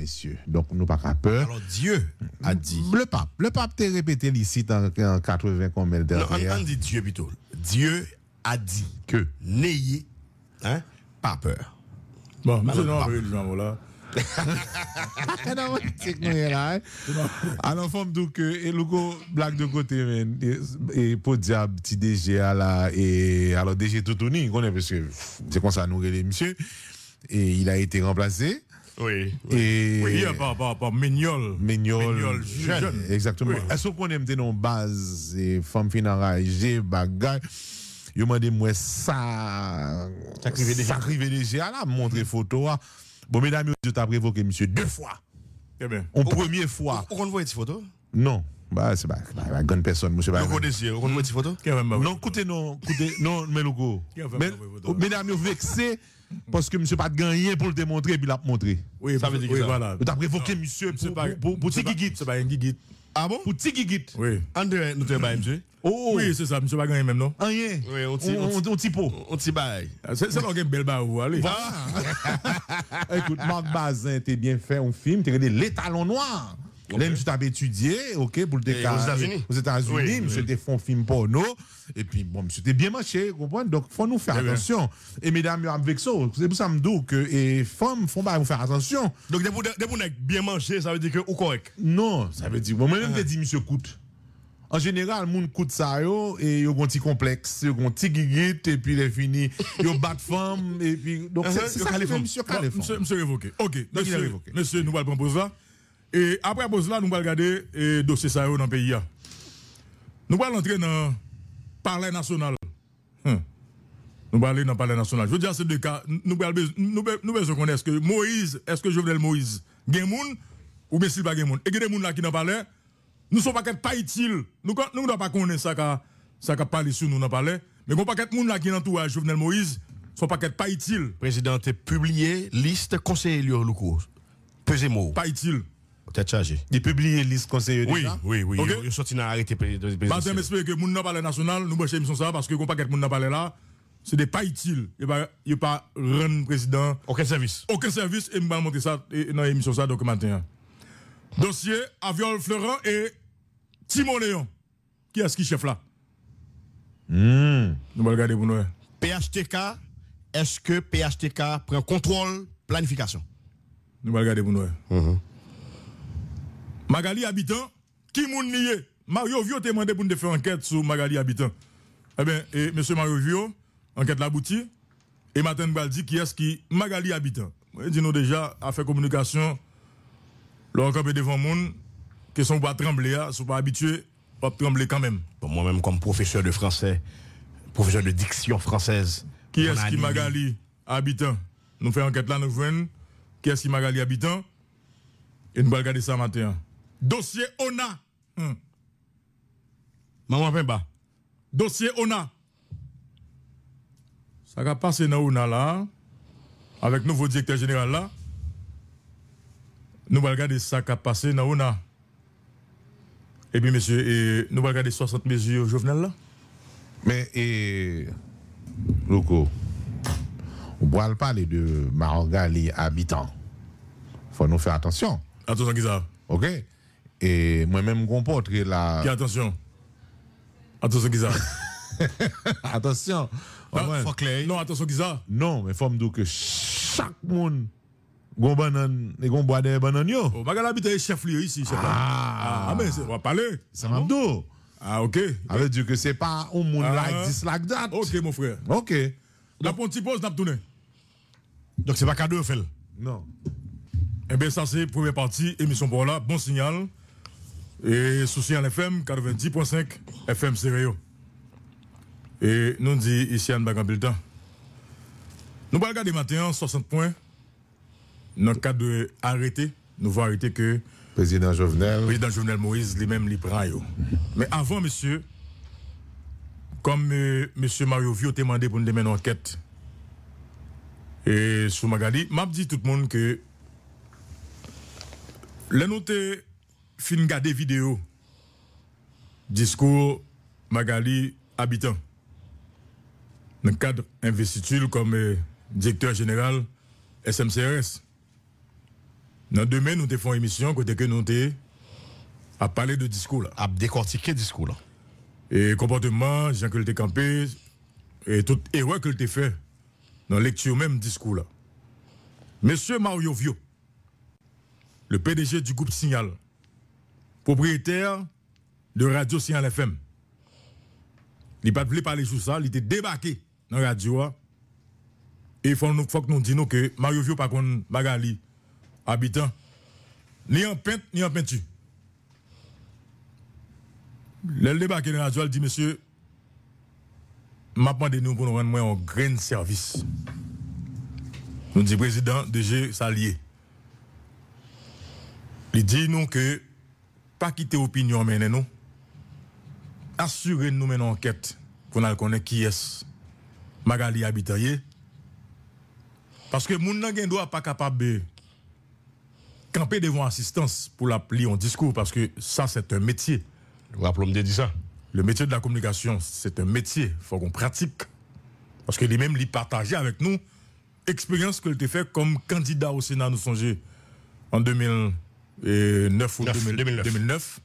messieurs. Donc, nous pas peur. Alors, Dieu a dit. Le pape. Le pape t'a répété ici en, 80 combien de on, Dieu plutôt. Dieu a dit que n'ayez hein, pas peur. Bon, maintenant, on va là. Hein. Alors, femme donc et logo blague de côté et, pour diable petit DG à la et alors DG tout parce que c'est comme ça nous les monsieur et il a été remplacé oui. oui. Et... Oui, par, par, par Mignol. jeune. Exactement. Oui. Est-ce qu'on aime nos base et femme bagage il m'a demandé moi ça. Ça privilégié à la montrer photo. Hein. Bon, mesdames je t'ai prévoqué monsieur deux fois. Eh bien. En première fois. On voit une photo Non. Bah, c'est pas une grande personne, monsieur. Vous connaissez, vous connaissez une photo Non, écoutez, non, écoutez, non, mais le go. Mesdames, vous vexez parce que monsieur pas de gagné pour le démontrer et puis l'a montré. Oui, ça veut dire que voilà. Vous avez prévoqué monsieur pour pour pour C'est pas un gigit. Ah bon Pour Tigigit. Oui. André nous te baillons, monsieur. Oh oui, c'est ça, monsieur pas même non. Ah, rien. Oui, on t'y on pot. On t'y baille. C'est c'est une belle vous, allez. Ah. Écoute, Marc Bazin t'es bien fait en film, t'es regardé les talons noirs. Okay. Là, euh, je suis étudié, OK, pour le décalage. Aux États-Unis. Aux États-Unis, oui, monsieur, film porno. Et puis, bon, monsieur, t'es bien marché, comprenez? Donc, faut nous faire eh attention. Et mesdames, vous avec ça, c'est pour ça me que les femmes font pas vous faire attention. Donc, dès que vous bien mangé, ça veut dire que vous correct? Non, ça veut dire, moi-même, ah. je dit monsieur, coûte. En général, monde coûte ça yo et un petit complexe, yo un petit gigit et puis les fini, yo bat femme et puis donc c'est uh-huh. ça les je Monsieur, monsieur révoqué. OK, monsieur révoqué. Monsieur nous va prendre ça. Et après pause là, nous allons regarder le eh, dossier ça dans le pays. Hein. Nous allons entrer dans le palais national. Hein. Nous allons aller dans le palais national. Je veux dire, c'est deux cas. Nous allons connaître est-ce que Moïse, est-ce que Jovenel Moïse, monde ou bien va Gemoun. Et Gemoun là qui dans pas nous ne sommes pas pas utiles. Nous ne devons pas connaître ça qu'a ça parlé sur nous dans le Mais sommes pas qu'être monde là qui entourage Jovenel Moïse, sont sommes pas utile. Président, publié liste conseiller Luo Loukou. Pesez moi Pas utile. Tête chargé. Il publié liste conseillers oui, déjà. Oui, oui, oui. Ils je sorti dans l'arrêté présidentiel. Martin m'explique que moun nan national, nous bêchons l'émission ça parce que qu'on pas moun pas Palais là, c'est pas utile. Il pas il pas rendre président aucun service. Aucun service et m'a montrer ça dans l'émission ça donc matin. Dossier avion Florent et Timon Léon. Qui est-ce qui chef là hmm. Nous allons regarder pour nous. Hein. PHTK, est-ce que PHTK prend contrôle planification Nous allons regarder pour nous. Hein. Mm-hmm. Magali Habitant, qui moun nié Mario Vio t'a demandé pour nous faire enquête sur Magali Habitant. Eh bien, et eh, monsieur Mario Vio, enquête la et Martin dire qui est-ce qui Magali Habitant. Dis-nous déjà, à faire communication, est devant monde, que sont pas trembler, hein, sont pas habitués, pas trembler quand même. Moi-même, comme professeur de français, professeur de diction française. Qui est-ce qui Magali Habitant Nous faisons enquête là, nous venons. Qui est-ce qui Magali Habitant Et nous allons regarder ça matin. Dossier ONA. Hmm. Maman Pemba. Dossier ONA. Ça va passer dans ONA là. Avec nouveau directeur général là. Nous allons regarder ça qui a passé dans ONA. Et eh puis, monsieur, eh, nous allons regarder 60 mesures Jovenel là. Mais, et. Eh, Loco, on pas parler de Marangali habitants. Il faut nous faire attention. Attention, qui OK? Et moi-même, je comporte là. La... attention. Attention, Giza. attention. Non, attention, Giza. Non, mais il faut me dire que chaque monde. Gon banane et gon bois de bananes. yo. Oh, bagal habite chef lieu ici, chef. Ah, ah, mais on va parler. Ça m'a Ah, ok. Ça veut dire que c'est pas un monde ah. like this, like that. Ok, mon frère. Ok. La petite pause, n'a pas tourné. Donc, c'est pas cadeau, fait. Non. Eh bien, ça, c'est première partie, émission pour là. Bon signal. Et souci à FM 90.5 FM sérieux. Et nous dit ici en Bagan Nous pas regarder maintenant 60 points. Dans le cas de arrêté, nous allons arrêter que. Président Jovenel. Président Jovenel Moïse lui-même lui prend. Mais avant, monsieur, comme euh, monsieur Mario Vio demandé pour nous demander une enquête et sur Magali, m'a dit tout le monde que les notés fin garder vidéo. Discours Magali Habitant. Dans le cadre investiture comme euh, directeur général SMCRS. Dans demain, nous te fait une émission côté que nous à parler de discours À décortiquer discours là. Et comportement, Jean Culte Campé, et toute erreur que te fait dans la lecture même discours là. Monsieur Mario Vio, le PDG du groupe Signal, propriétaire de Radio Signal FM. Il n'a pas voulu parler sur ça, il était débarqué dans la radio. Et il faut, faut, que nous disions que Mario Vio, par contre, Magali, habitant, ni en peinture, ni en peinture. Le débat qui dans la radio, dit, monsieur, m'a demandé nous pour nous rendre un grain de service. Nous dit président DG Salier. Il dit nous que pas quitter opinion mais nous. Assurer nous mener enquête pour nous connaître qui est Magali Habitaye. Parce que nous nan gen pas capable de camper devant assistance pour la un en discours parce que ça c'est un métier. dit ça. Le métier de la communication, c'est un métier, faut qu'on pratique. Parce que lui-même, il partageait avec nous l'expérience qu'il a fait comme candidat au Sénat, nous songer en 2000. 9 2009.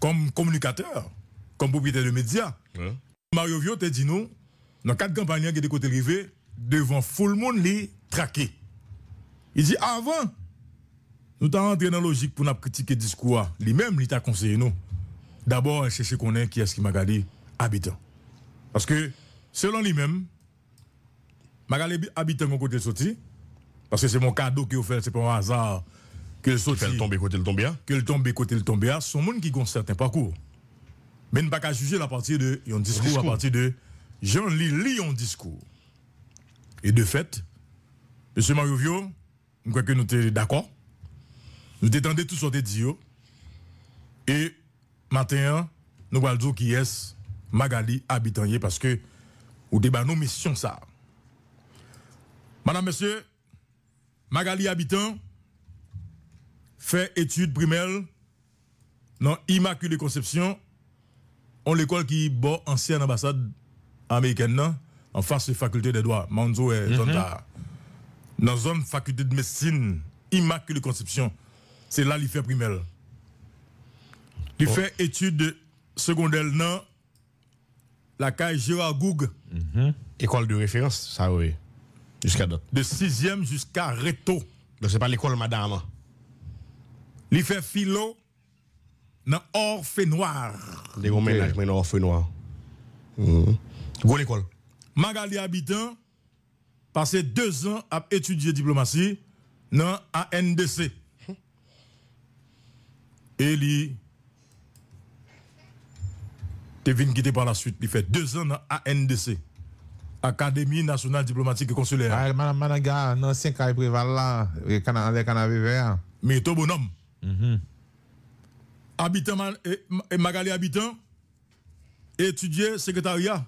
comme communicateur, comme propriétaire de médias. Mario Vio te dit nous, dans quatre campagnes qui étaient côté rivé, devant le monde, les traqué. Il dit avant, nous avons entré dans la logique pour nous critiquer discours. Ah. Lui-même, il t'a conseillé nous. D'abord, chercher qu'on est qui est-ce qui m'a gardé habitant. Parce que, selon lui-même, m'a gardé habitant mon côté sorti. Parce que c'est mon cadeau qui offert, c'est pas un hasard que le sorti tomber côté le tomber que le tomber côté le tomber sont monde qui concerne un parcours mais ne pas juger à partir de un discours, à partir de Jean lis lis un discours et de fait M. Mario Vio je crois que nous sommes d'accord nous détendons tout sur de dit. et Maintenant... nous allons dire qui est Magali habitant parce que Nous débat nos missions ça madame monsieur Magali habitant fait études primaires dans Immaculée Conception, on l'école qui est ancienne ambassade américaine en face de faculté des droits, Manzo et mm-hmm. Dans zone faculté de médecine, Immaculée Conception, c'est là qu'il fait primaire. Il fait études secondaires dans la caille Gérard Goug. Mm-hmm. École de référence, ça oui. Jusqu'à De 6e jusqu'à Reto. Donc c'est pas l'école madame. Hein. Il fait philo dans orphée noir. Les a un ménage dans orphée noir. Mhm. Gros l'école. Magali Habitant passé deux ans à étudier diplomatie dans ANDC. Et il Devine quitter par la suite. Il fait deux ans dans ANDC. Académie nationale diplomatique et consulaire. Ah, madame Managa, dans il prévalent là, avec Mais tout bonhomme. Mm Habitant, eh, eh, Magali Habitant, étudier secrétariat.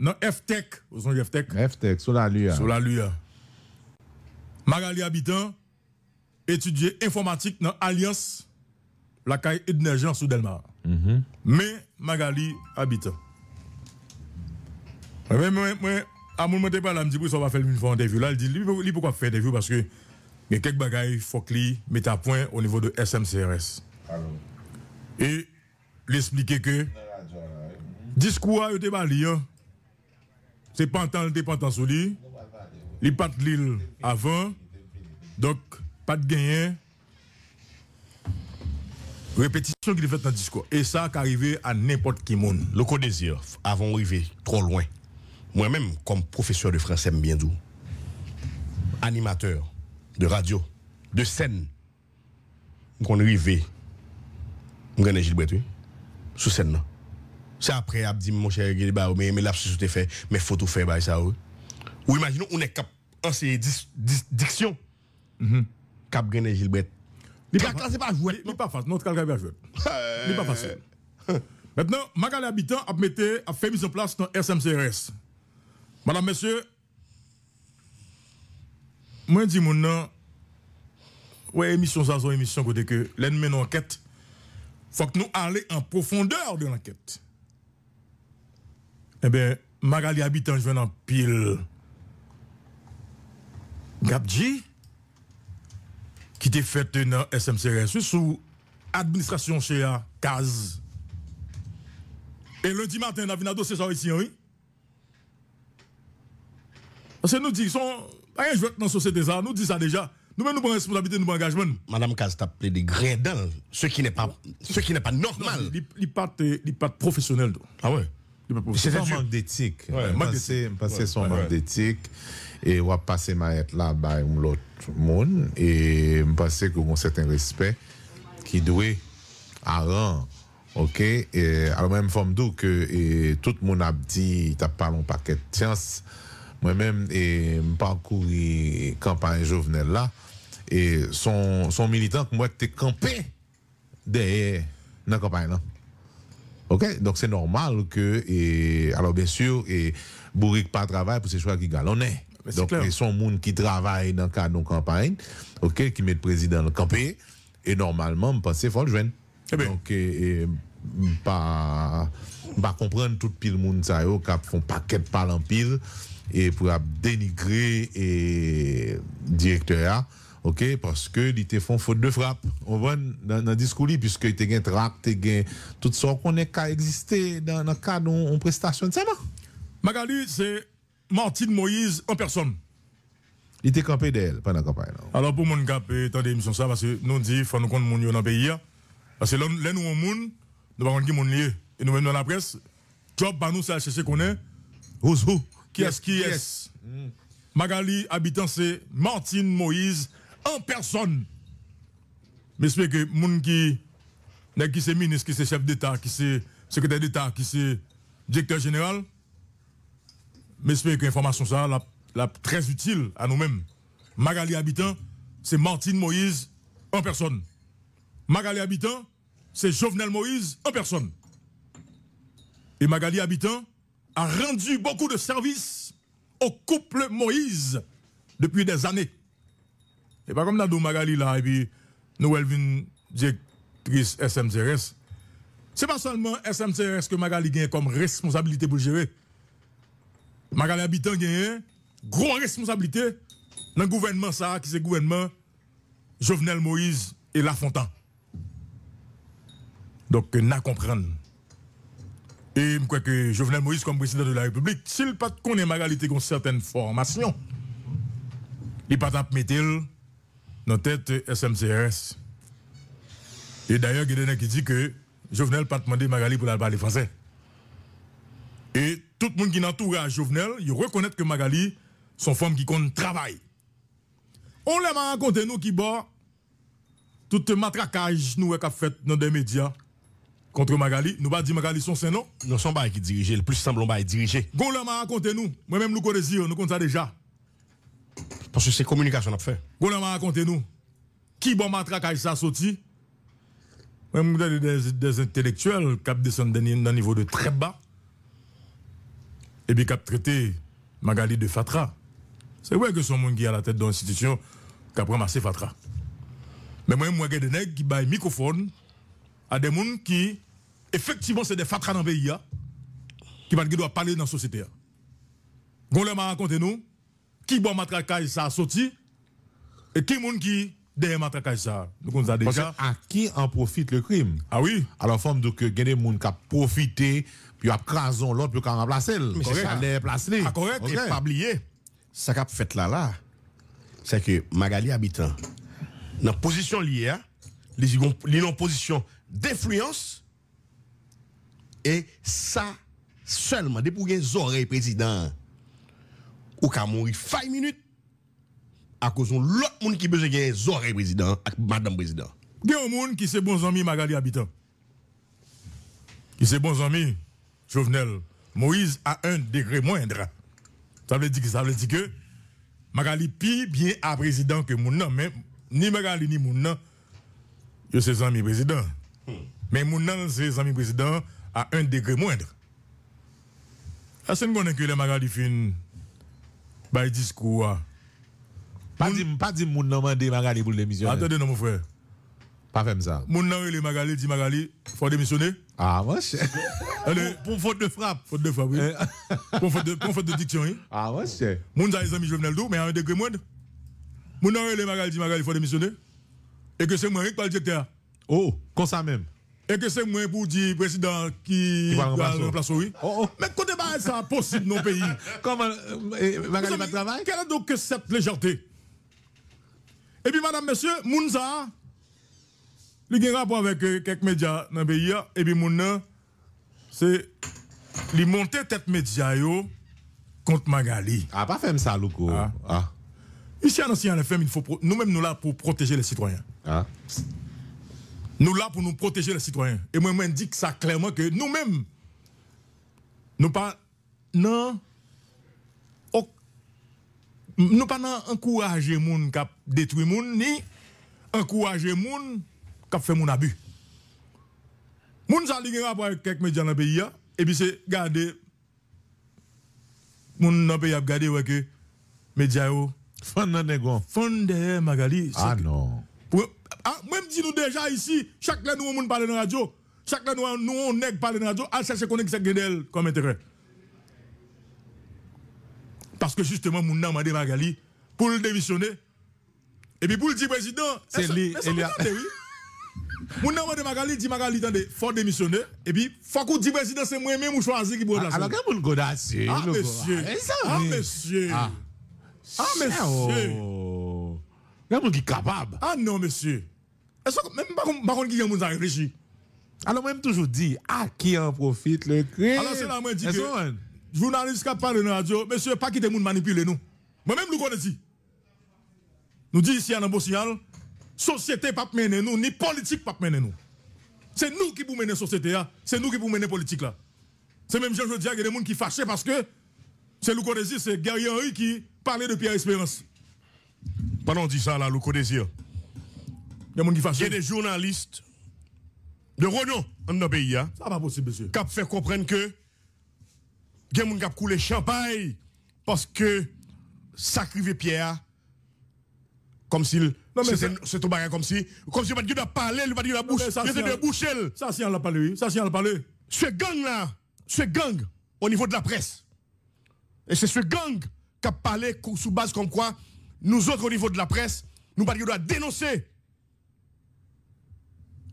dans FTEC. aux avez FTEC? FTEC, sur la LUA. Sur la LUA. Magali Habitant, étudier informatique dans Alliance, la caille Edner Soudelmar. Mm Mais Magali Habitant. Mais moi, à mon moment, je me dis, pourquoi on va faire une fois interview là? Il dit, pourquoi faire des interview? Parce que il y a quelques bagailles qu'il faut mette à point au niveau de SMCRS. Et l'expliquer que discours a été Ce hein. C'est pas en temps, pas lui. Il pas de l'île avant. Donc, pas de gain. Répétition qu'il fait dans le discours. Et ça, qui arrive à n'importe qui monde. Le codésir. avant d'arriver trop loin. Moi-même, comme professeur de français, bien animateur, de radio, de scène. Nous sommes arrivés. Nous sommes Gilbert, oui. Sous scène. C'est après, a mon cher Gilbert, mais, mais l'absurde est fait, mais faut tout faire, bah, ça, Ou imaginons, on est cap, en ces diction. Mhm. Cap Gilbert. Gilbert. Il n'est pas jouer. Il pas facile. Non, n'est pas jouer. Il pas facile. Maintenant, Magali Habitant a, a fait mise en place dans SMCRS. Madame, monsieur, moi, je dis, mon ouais, émission, ça, c'est émission, côté que l'ennemi enquête, faut que nous allions en profondeur de l'enquête. Eh bien, Magali habitant, je en pile. Gabji, qui était fait dans SMCRS sous administration chez la euh, CAS. Et lundi matin, on a vu un dossier ici, oui. Parce que nous disons, pas un veux dans la société, ça, nous dit ça déjà. Nous-mêmes, nous prenons responsabilité, nous prenons engagement. Madame Kaz tu des appelé ce qui n'est pas, ce qui n'est pas normal. Il n'est pas euh, professionnel. Ah ouais? C'est un manque d'éthique. C'est son manque d'éthique. Et on va passer tête là, bas l'autre monde. Et je pense que mon un certain respect qui doit à rien, OK? Et, la même forme d'où que tout le monde a dit, t'as pas un paquet de chance. Moi-même, et parcouru campagne Jovenel là, et son, son militant que moi, t'es campé derrière la campagne là. OK? Donc, c'est normal que, et, alors bien sûr, et Bourrique pas travail pour ses choix qui galonnait. Donc, ils sont monde qui travaillent dans le cadre de campagne, OK? Qui met le président le campé, et normalement, me pense que faut le eh Donc, et, et, pas comprendre tout pile monde ça yo font paquet par l'Empire, et pour dénigrer et directeur OK parce que il te font faute de frappe on va dans le discours puisque il te gain trap te gain tout ça qu'on est qu'à exister dans le cadre en prestation Magali c'est Martine Moïse en personne il était campé d'elle pendant la campagne. Alors pour mon cap, attendez, émission ça, parce que nous dit, il faut nous mon dans le pays. Hein. Parce que nous on nous avons qui Et nous dans la presse, par bah, nous, c'est chercher qu'on est qui est-ce qui est hmm. Magali, habitant, c'est Martine Moïse en personne. Mais c'est que moun qui qui c'est ministre, qui c'est chef d'État, qui c'est secrétaire d'État, qui c'est directeur général, mais c'est que l'information ça la, très utile à nous-mêmes. Magali Habitant, c'est Martine Moïse en personne. Magali Habitant, c'est Jovenel Moïse en personne. Et Magali Habitant, a rendu beaucoup de services au couple Moïse depuis des années. Et pas comme Nado Magali là, et puis noël Elvin, directrice SMCRS. C'est pas seulement SMCRS que Magali gagne comme responsabilité pour gérer. Magali Habitant gagne grande responsabilité dans le gouvernement ça, qui c'est le gouvernement Jovenel Moïse et Fontaine. Donc, n'a comprendre. Et je crois que Jovenel Moïse, comme président de la République, s'il ne connaît Magali une certaine formation, il ne peut pas mettre dans tête SMCRS. Et d'ailleurs, il y a qui dit que Jovenel pas demandé Magali pour la parler français. Et tout le monde qui entoure Jovenel, il reconnaît que Magali, son femme qui compte travail. On l'a raconté, nous qui bat tout le matraquage nous avons fait dans les médias contre Magali. Nous pas dit Magali son c'est non. Nous sommes pas qui diriger, le plus semblons pas diriger. Gon l'a raconté nous, moi-même nous connaissons, nous connaissons déjà. Parce que c'est communication qu'on a fait. Gon l'a raconté nous. Qui bon matraquage ça sorti Même des, des intellectuels qui descendent d'un niveau de très bas et puis qui traité Magali de fatra. C'est vrai que son monde qui à la tête d'une institution qui a ramassé fatra. Mais moi, même moi, suis des gens qui bail microphone à des gens qui effectivement, c'est des fatras dans le pays hein, qui doivent parler dans la société. Vous leur a raconté nous, qui bon matraquage ça a sorti, et qui monde qui derrière matraquage ça. Donc on a déjà. à qui en profite le crime Ah oui. Alors, forme donc, euh, que y a des qui profité, puis a crasé l'autre, puis qui ont remplacé. Mais c'est ça, les Ah, correct, et pas oublié. Ça qu'a fait là, là, c'est que Magali habitant, dans la position liée, hein, ils ont position d'influence et ça, seulement, des que vous oreilles président, ou qu'à mourir 5 minutes, à cause de l'autre monde qui besoin des oreilles président, avec madame président. Il y a un monde qui c'est bons amis Magali Habitant. Qui c'est bons amis Jovenel. Moïse a un degré moindre. Ça veut dire que ça veut dire que Magali pi bien à président que mon mais ni Magali ni mon nom, yo ses amis président. Hmm. Mais mon nom, ses amis président, à un degré moindre. Asen que les le magali fin bay Pas dit, Pas dit, moun nan mande magali mon frère. Pas ça. Moun nan magali dit magali faut démissionner? Ah, wesh. Pour faute de frappe, faute de euh. faute de pour faute de diction, Ah, Mon Moun les zami jovenel do, men mais à un Moun nan le magali dit magali et que que moi qui mwen Oh, comme ça même et que c'est moins pour dire président qui va remplacer, oui. Oh, oh. Mais côté bas, ça possible dans le pays. Comment, euh, euh travail Quelle est donc cette légèreté Et puis, madame, monsieur, Mounza, il a un rapport avec euh, quelques médias dans le pays. Et puis, Mounza, c'est. Il montait tête média contre Magali. Ah, pas faire ça, Louko. Ah. ah. Ici, à l'ancien FM, il Nous-mêmes, nous là pour protéger les citoyens. Ah. Nous là pour nous protéger les citoyens. Et moi, je dis ça clairement que nous-mêmes, nous pas non nous pas encourager gens qui détruit gens, ni encourager gens qui fait mon abus. Moun ça li rapport avec quelques médias dans le pays et puis c'est garder moun dans le pays a ouais que médias yo fond de Magali. Ah non. Ah, même dis nous déjà ici, chaque fois nous on parle dans la radio, chaque fois nous on nèg parle dans la radio, à chercher qu'on exact d'elle comme intérêt. Parce que justement mon nom des Magali pour le démissionner. Et puis pour le dire président, c'est lui, il a oui. Mon Magali dit Magali il faut démissionner et puis faut qu'on dit président c'est moi même ou choisi qui pour la. Ah, alors Ah monsieur. Eh, ah monsieur. Ah monsieur. Ah monsieur. Ah, Ah, oh. ah non, monsieur. Est-ce que même pas qu'on qui a réfléchi Alors, même toujours dit, à qui en profite le crime Alors, c'est là que je dis que journaliste qui parle dans la radio, monsieur, pas qui des monde manipuler nous. Moi-même, nous connaissons. Nous disons ici à un beau signal, société pas mener nous, ni politique pas mener nous. C'est nous qui pouvons mener la société, hein. c'est nous qui pouvons mener la politique. là. C'est même jean jean Diag, il a des gens qui fâchent parce que c'est le c'est Gary Henry qui parlait de Pierre Espérance. Pendant on dit ça là, Louko il y a des journalistes de renom dans le pays. Hein. Ça pas possible, monsieur. Qui fait comprendre que il y a des gens qui coulent champagne parce que sacrifier Pierre comme s'il c'est tout bagarre. comme si comme si dire a parler, il va dire la bouche il de boucher ça c'est on l'a parlé ça c'est on l'a parlé ce gang là ce gang au niveau de la presse et c'est ce gang qui a parlé sous base comme quoi nous autres au niveau de la presse nous pas de dénoncer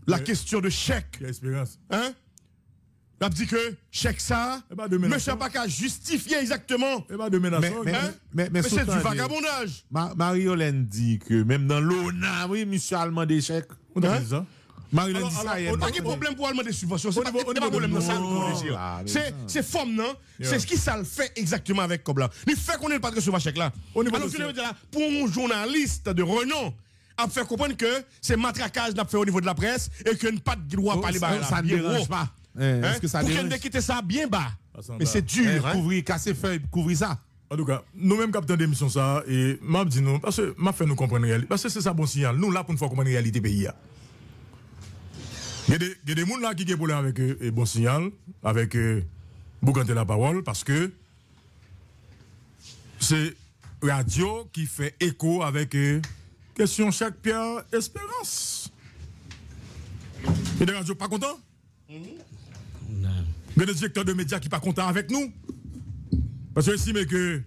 la eh. question de chèque. Espérance. Hein? La dit que chèque ça, eh ben, M. pas justifiait justifier exactement. Eh ben, hein? mais, mais, c'est du vagabondage. Marie-Hélène dit que même dans l'ONA, oui, monsieur allemand des chèques. On a hein? dit ça. Marie-Hélène dit ça. On pas de problème pour allemand des subventions. C'est pas de problème dans ah, ça. C'est forme, non? C'est ce qui ça le fait exactement avec Cobla. Il fait qu'on ait le patron sur chèque là. Alors pour un journaliste de renom, à faire comprendre que c'est matraquage n'a fait au niveau de la presse et que ne pas de droit oh, parler par Ça ne dérange oh. pas. Hein? Eh, est-ce que ça Pour qu'elle ça bien bas. Mais c'est dur. Eh, eh, couvrir, casser feuille, couvrir ça. En tout cas, nous-mêmes, capitaine d'émission, ça, et m'a dit nous, parce que m'a fait nous comprendre la réalité. Parce que c'est ça bon signal. Nous, là, pour nous faire comprendre la réalité pays. Il y a des gens là qui ont des avec eux bon signal, avec euh, de la parole, parce que c'est radio qui fait écho avec. Euh, Question chaque pierre, espérance. Et des radios pas content mm -hmm. Non. Il y directeurs de médias qui pas content avec nous. Parce que si mais que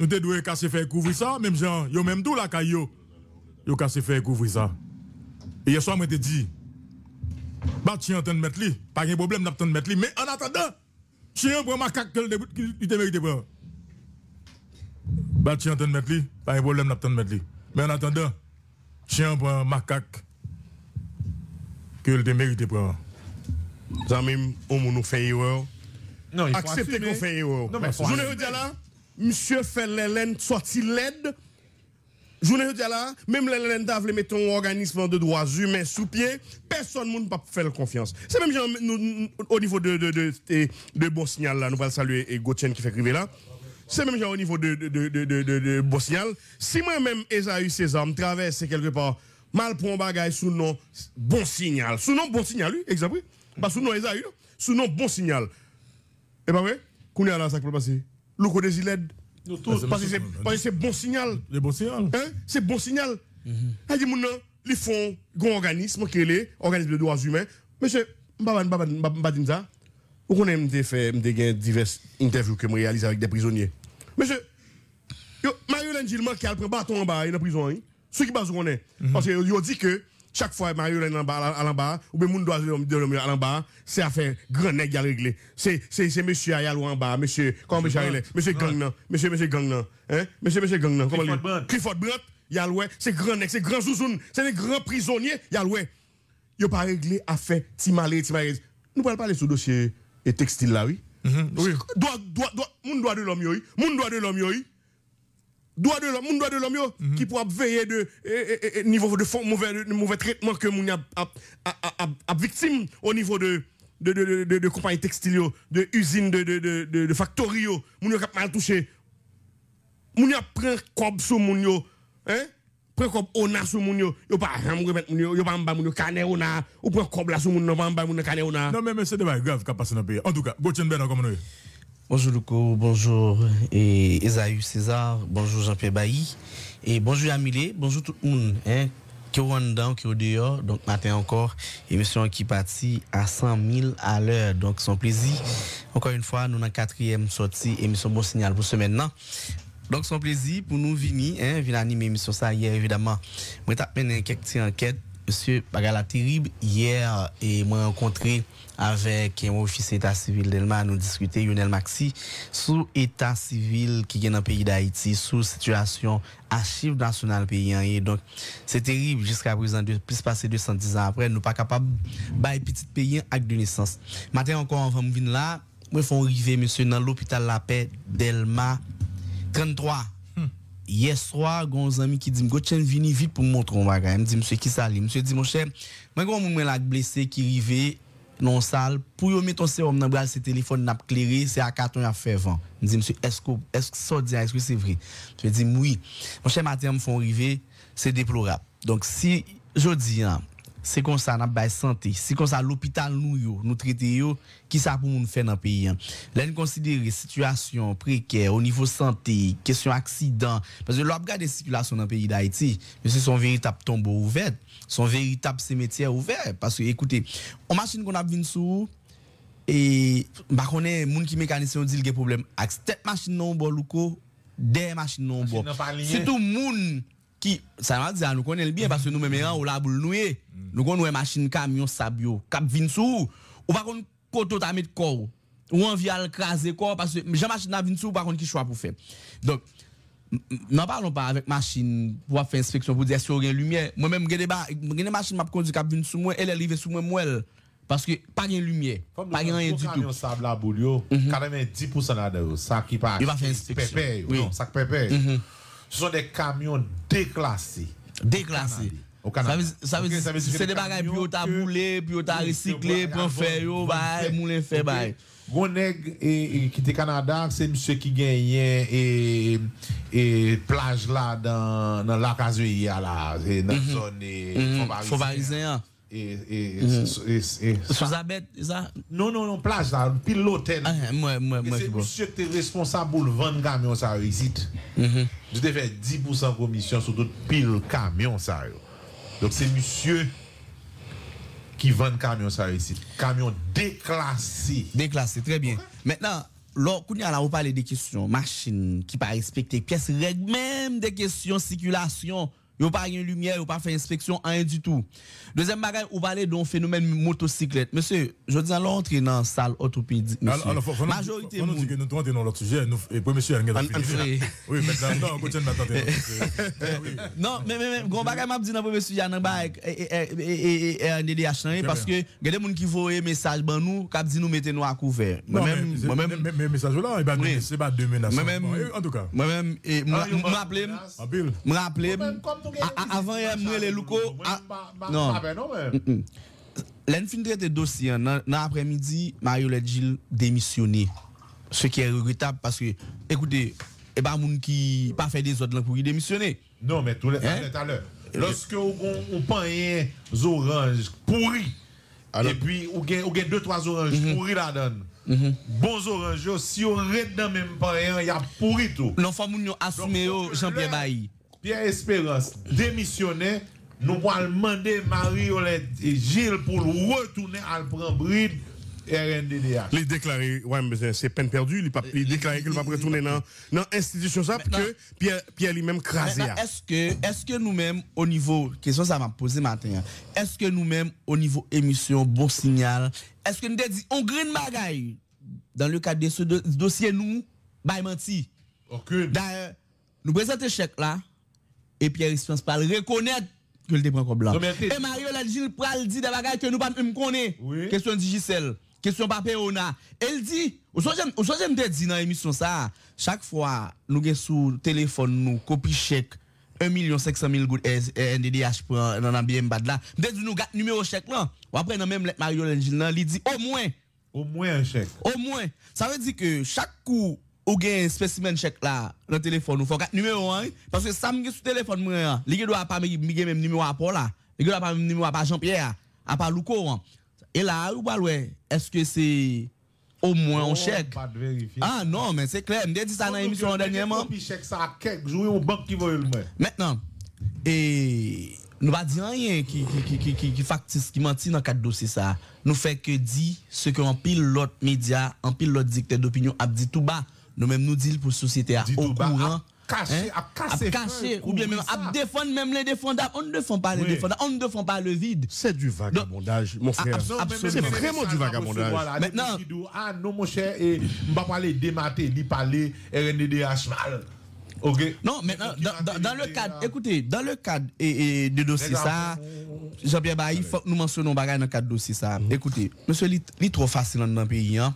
nous devons casser faire couvrir ça, même gens, ont même tout la ils ont casser faire couvrir ça. Et hier soir, moi te dit, bah tu es en train de mettre lui, pas de problème, train de mettre lui, mais en attendant, tu es un train ma que qui te mérite Bah tu es en train de mettre lui, pas de problème, train de mettre lui. Mais en attendant, chien pour un macaque que le mérite prend. Ça même, on nous fait erreur. Non, il faut Accepter qu'on fait erreur. Non, mais faut Je dis là, monsieur fait soit sorti l'aide. Je ne dis là, même l'élène d'Avle mettre un organisme de droits humains sous pied, personne ne peut faire confiance. C'est même au niveau de, de, de, de, bon là, nous allons saluer Gauthier qui fait criver là. C'est même genre au niveau de, de, de, Si moi-même, Esaïe César, me traverse quelque part, mal pour un bagage sous nom bon signal. Sous nom bon signal, lui, exactement. Pas bah, sous nom Esaïe, sous nom bon signal. Et bah, oui, qu'on est à la peut passer. Le des Ziled. Parce que c'est bon signal. Hein? C'est bon signal. C'est bon signal. Elle dit, mon ils font un organisme qui est organisme de droits humains. Monsieur, je ne vais pas dire ça. Vous connaissez, fait, diverses interviews que je réalise avec des prisonniers. Monsieur, Marie-Hélène Gilman qui a pris un bâton en bas, il est en prison. Ce hein? qui passe, vous connaissez. Parce a dit que chaque fois Marie-Hélène en bas, en bas, ou bien monde doit de en bas, c'est affaire grand nègre à régler. C'est, c'est, monsieur Ayalo en bas, monsieur, comment monsieur monsieur Gangnan, monsieur, monsieur Gangnan, hein, monsieur, monsieur Gangnan, comment il Clifford Brandt, c'est grand nègre, c'est grand zouzoun, c'est des grands prisonniers, Yaloué. Il a pas réglé affaire Timalé, Timalé. Nous ne parlons pas parler sous-dossiers. dossier et textile là, oui. Mhm, doit doit doit droit de l'homme, oui. Mon doit de l'homme, oui. doit de l'homme, mon de l'homme, mhm. qui pourra veiller de eh, eh, eh, niveau de mauvais, mauvais traitement que mon a, victime au niveau de de, de, de, de compagnie textile, de usine, de, de, de, de, factory, mon mal touché. Mon a prend un sur mon, hein? prend comme on a sous mon yo, yo pas ram remettre mon yo, yo pas m'ba moun yo on a, ou prend comme là sous mon non pas m'ba on a. Non mais c'est débat grave qu'a passé dans pays. En tout cas, Gauthier Ben comme nous. Bonjour Luco, bonjour et eh, Esaü César, bonjour Jean-Pierre Bailly et bonjour Amilé, bonjour tout le monde hein qui est dedans, qui est dehors. Donc, matin encore, émission qui partit à 100 000 à l'heure. Donc, son plaisir. Encore une fois, nous avons quatrième sortie, émission Bon Signal pour ce maintenant. Donc, c'est un plaisir pour nous venir, hein, venir animer l'émission ça hier, évidemment. Moi, une mené quelques enquêtes monsieur Bagala Terrible hier et moi rencontré avec un officier d'état civil d'Elma, nous discuter, Yonel Maxi, sur l'état civil qui est dans le pays d'Haïti, sur la situation archive nationale paysan. Hein. Et donc, c'est terrible jusqu'à présent, de, plus de 210 ans après, nous pas capables de petit pays avec de naissance. Matin encore, on va venir là, moi, faut arriver, monsieur, dans l'hôpital La Paix d'Elma, 33. Hmm. Hier soir, un ami qui dit Gotchen vini vite pour montrer un bagage. Il me dit monsieur qui ça Monsieur dit mon cher, moi grand moun la blessé qui rivé non salle pour y mettre ton sérum dans bras, c'est téléphone n'a clairé, c'est à carton à faire vent. me dit monsieur est-ce que est-ce que ça dit est-ce que c'est vrai Je dis oui. Mon cher matin me font rivé, c'est déplorable. Donc si je dis hein, c'est comme ça n'a pas santé c'est comme ça l'hôpital nous yo nous traiter yo qui ça pour nous faire dans pays hein. là nous considérer situation précaire au niveau santé question accident parce que l'on regarde circulation dans pays d'Haïti c'est son véritable tombeau ouvert son véritable cimetière ouvert parce que écoutez on machine qu'on a vu sous et bah connaît moun qui mécanicien dit le problème avec cette machine non bon louko des machines non bon surtout monde qui ça m'a dit ah, nous connaît bien parce que nous même en ou la boule noué nous kon nou machine, camion sabio, sabyo, kap vin sou, ou pa kon koto ta met kor, ou anvi al krasi corps parce que j'ai machine na vin sou, par pa kon ki pour pou faire. Nous n'en parlons pas avec machine pour faire inspection pour dire si y a une lumière moi même j'ai une machine m'a conduit cap venir sou, moi elle livrée sous moi moelle parce que pas de lumière pas de rien du tout sable à boulio 90% là de ça qui pas il va faire inspection non mhm. ce sont des camions déclassés déclassés au Canada. Ça c'est des bagages qui ont as moulé, puis recycler pour recyclé, pour faire fait yo faire fait qui était Canada, c'est monsieur qui gagne et et plage là dans la Casuia là, dans mhm. zone mhm. Fauvarisien. Et, et, mhm. C'est ça? Non, non, non, plage là, pile l'hôtel. Ah, c'est monsieur qui est responsable pour vendre camion ça ici. Je devais 10% commission sur tout pile camion ça. Yo. Donc c'est monsieur qui vend camion ça ici. Camion déclassé. Déclassé, très bien. Maintenant, lorsqu'on a là, vous parle des questions machines qui pas respectées, pièces règles, même des questions circulation. Yo a pas une lumière, n'y a pas fait inspection, rien du tout. Deuxième bagage, on parlait d'un phénomène motocyclette. Monsieur, je dis à l'entrée dans la salle orthopédie. Alors, alors, majorité. On nous dit que nous devons dans l'autre sujet, et puis monsieur, Oui, mais non, on continue d'attendre. Eh non, mais, mais, mais, gros bagage, m'a dit dans le monsieur, il y a un bagage, et parce que, il y a des gens qui font des messages, ben nous, qui disent nous mettez-nous à couvert. Mais même moi-même. Mais message là, eh ben, c'est pas deux menaces. Moi-même, eh, en tout cas. Moi-même, et, m'appeler, m'appeler, avant, il y a Non. L'en ah, de traité dossier, hein. dans l'après-midi, Mario Ledjil démissionné. Ce qui est regrettable parce que, écoutez, et eh pas ben, monde qui pas fait des autres pour démissionner. Non, mais tout le temps, hein? à l'heure. Lorsque on, on prend des oranges pourries, et puis on a deux, trois oranges mm-hmm. pourries là-dedans. Mm-hmm. Bons oranges, si on reste dans même pas, il y a pourri tout. Non, faut moun assumer Jean-Pierre Bailly. Pierre Espérance démissionné, nous allons demander Marie-Olette et Gilles pour retourner à prendre bride RNDDA. Il déclaré, ouais, mais c'est peine perdue, il, a déclaré qu'il va retourner dans l'institution, ça, parce que Pierre, Pierre lui-même crasé. Hein. Est-ce que, est que nous-mêmes, au niveau, question ça m'a posé matin, hein. est-ce que nous-mêmes, au niveau émission, bon signal, est-ce que nous avons dit, on green bagaille dans le cadre de ce dossier, nous, bah, menti. D'ailleurs, nous présentons chèque là et Pierre Espérance pas reconnaître que le comme là. Et Mario Ladjil pral dit des bagages que nous pas connaissons pas. Question Giselle, question Papéona. Elle dit, au j'aime te dans l'émission ça, chaque fois nous avons le téléphone nous copie chèque 1 million 500 000 NDDH pour là. Dès nous avons numéro chèque là. après même Mario il dit au moins au moins un chèque. Au moins. Ça veut dire que chaque coup ou gen spécimen chèque là Le téléphone ou faut numéro 1 parce que ça me sur téléphone moi li doit pas mi gen même numéro à pas là li doit pas même numéro pas Jean-Pierre à pas Louko et là ou pas est-ce que c'est au moins un oh, chèque ah non mais c'est clair me dit ça dans l'émission dernièrement chèque ça quelques jours banque qui maintenant et nous pas dire rien qui qui qui qui factice qui mentit dans quatre dossiers ça nous fait que dit ce que en pile l'autre média en pile l'autre dictateur d'opinion a dit tout bas nous-mêmes nous disons pour société à au bah, courant. Caché, hein, à casser, ou bien même à défendre même les défendables. On ne défend pas les défendables, on ne défend pas le vide. C'est du vagabondage, mon frère. C'est vraiment du vagabondage. Maintenant, ah non, mon cher, et ne pas parler dématé, ni parler RNDDH mal. ok Non, maintenant, dans, le cadre, écoutez, dans le cadre de dossier ça, Jean-Pierre Bailly, il faut que nous mentionnons dans le cadre de dossier ça. Écoutez, monsieur, il est trop facile dans le pays, hein,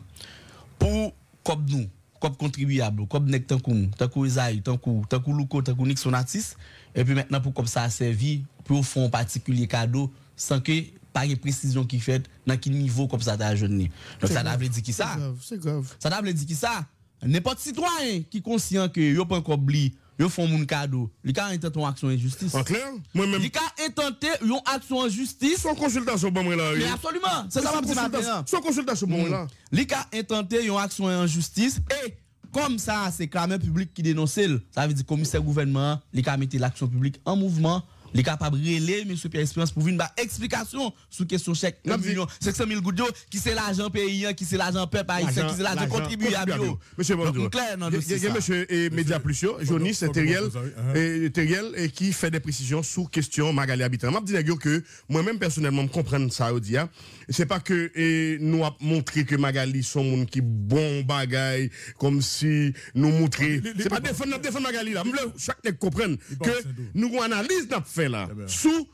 pour, comme nous, comme contribuable, comme nek tant tankou Isaïe, tankou, comme Louko, tankou Nixon artiste et puis maintenant pour comme ça a servi pour fond particulier cadeau sans que par les précision qui fait dans quel niveau comme ça t'a jeûné. Donc ça veut dire qui ça C'est grave, c'est grave. Ça veut dire qui ça N'importe citoyen qui conscient que yo pas encore oublié ils font mon cadeau. Ah, li ka intenté une action injustice. En clair, moi même. Li ka une action injustice. Sans consultation bon là. Mais absolument, c'est ça m'a petite. Hein. Sans consultation bon mm. là. Li ka une action injustice et comme ça c'est clameur public qui dénonce, ça veut dire commissaire gouvernement, li ka l'action publique en mouvement. Il est capable de relayer M. Pierre Espérance pour une explication sur question chèque 1 500 000 gouttes qui c'est l'argent paysan, qui c'est l'argent peuple haïtien, qui c'est l'argent contribuable. Monsieur clair il y a monsieur Média Plus, Johnny, c'est Teriel qui fait des précisions sur question Magali Habitant. Je dis que moi-même personnellement, je comprends ça, hein c'est pas que nous a montré que Magali sont monde qui bon bagaille comme si nous montrer ah, c'est pas défendre défendre Magali là chaque nèg comprenne que nous avons analyse n'a fait là eh ben. sous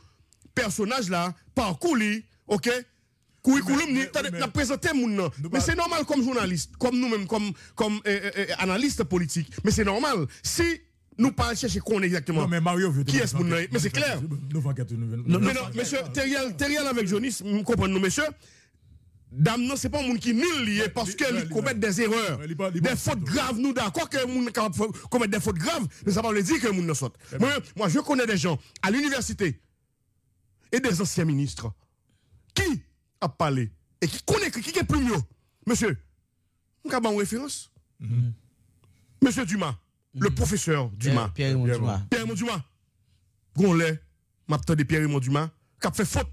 personnage là parcours OK ni n'a présenté mais c'est normal comme journaliste comme nous-mêmes comme comme euh, euh, euh, analyste politique mais c'est normal si nous pas chercher qu'on exactement. mais Mario Qui est-ce pour Mais c'est clair. mais non, monsieur, Teriel avec Jonis, nous comprenez, monsieur. Dame, non, c'est pas un monde qui nul lié parce qu'il commet des erreurs. Des fautes graves, nous d'accord que monde commet des fautes graves, mais ça ne veut pas dire que monde ne saute. Eh ben. Moi, je connais des gens à l'université et des anciens ministres qui a parlé et qui connaît qui est plus mieux. Monsieur, vous avez une référence. Mhm. Monsieur Dumas le mhm. professeur Dumas. Pierre Raymond Dumas. Pierre Raymond Dumas. m'attend de Pierre Raymond Dumas, qui a fait faute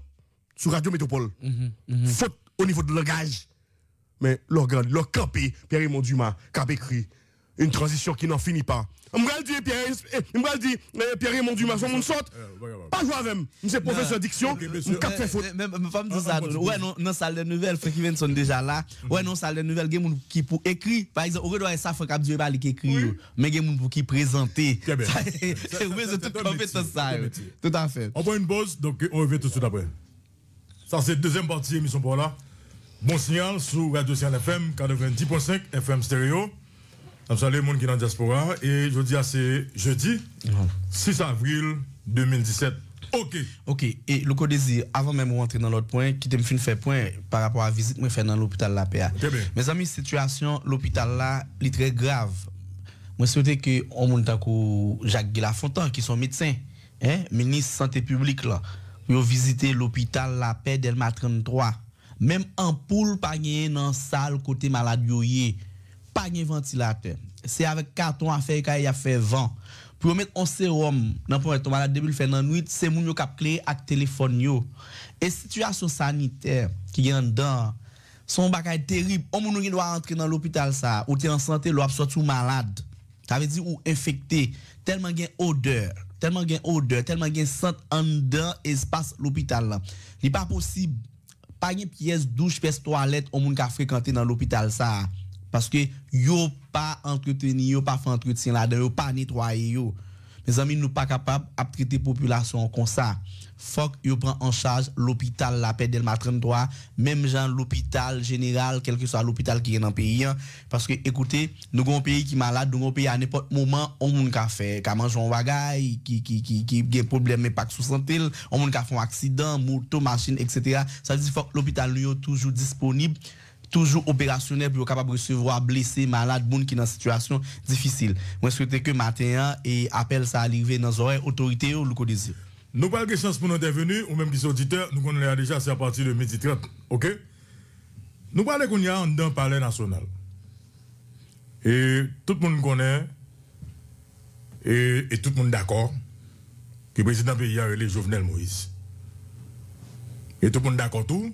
sur Radio Métropole. Mhm, mhm. Faute au niveau de langage. Mais l'organe, grand, campé, Pierre Raymond Dumas, qui a écrit une transition qui n'en finit pas. On me dire Pierre, on me dit Pierre Raymond Dumas, on me saute. Eh, pas jouer même. Monsieur C'est eh, professeur diction, on cap fait faute. Même pas me dire ça. Ah, ouais, non, non salle de nouvelles, Frank viennent sont déjà là. Mhm. Ouais, non salle les nouvelles, gens qui pour écrire. Par exemple, on doit ça Frank Abdou pas qui écrit, mais gens pour qui présenter. Très bien. C'est tout comme ça. Tout à fait. On prend une pause donc on revient tout de suite après. Ça c'est deuxième partie l'émission pour là. Bon signal sur Radio Ciel FM 90.5 FM Stereo. Salut les gens qui sont dans la diaspora. Et je dis, c'est jeudi, 6 avril 2017. Ok. Ok. Et le code avant même de rentrer dans l'autre point, qui me faire point par rapport à la visite que je fais dans l'hôpital La paix ben. Mes amis, situation, l'hôpital là, est très grave. Moi, souhaite que on monte Jacques Guilafontan, qui sont médecins, hein, ministre santé publique là, pour visiter l'hôpital La Paix d'Elma 33. Même en poule, pas dans la salle côté malade pas de ventilateur. C'est avec carton à faire il y a fait vent. Pour mettre un sérum dans le malade début de la nuit, c'est mieux qui a clé avec le téléphone. Yo. Et situation sanitaire qui est en dedans, son bagage est terrible. On doit entrer dans l'hôpital ça, Où tu es en santé, ou tu malade. Ça veut dire ou infecté. Tellement il odeur, tellement il odeur, tellement il y a sent en dedans espace l'hôpital. Ce n'est pas possible. Pas une pièce douche, pièce toilette, on a fréquenter dans l'hôpital ça. Parce que yo pas entretenu, yo pas fait entretien là-dedans, yo pas nettoyé yo. Mes amis, nous pas capables de traiter la population comme ça. Faut que prend en charge l'hôpital La Paix Delma 33, même l'hôpital général, quel que soit l'hôpital qui est dans le pays. Hein. Parce que, écoutez, nous avons un pays qui est malade, nous avons un pays à n'importe quel moment, on peut faire, on mange un bagaille, qui, qui, qui, qui, a des problèmes, mais pas que sous santé, on a un accident, moto, machine, etc. Ça veut dire que l'hôpital est toujours disponible toujours opérationnel pour capable recevoir blessés, malades, monde qui dans situation difficile. Moi souhaite que matin hein, et appel ça arriver dans oreilles autorité ou le côté Nous parlons de chance pour nous intervenir ou même des auditeurs, nous connaissons déjà c'est à partir de midi 30, OK Nous parlons qu'on y palais national. Et tout le monde connaît et, tout le monde d'accord que le président pays a Jovenel Moïse. Et tout le monde d'accord tout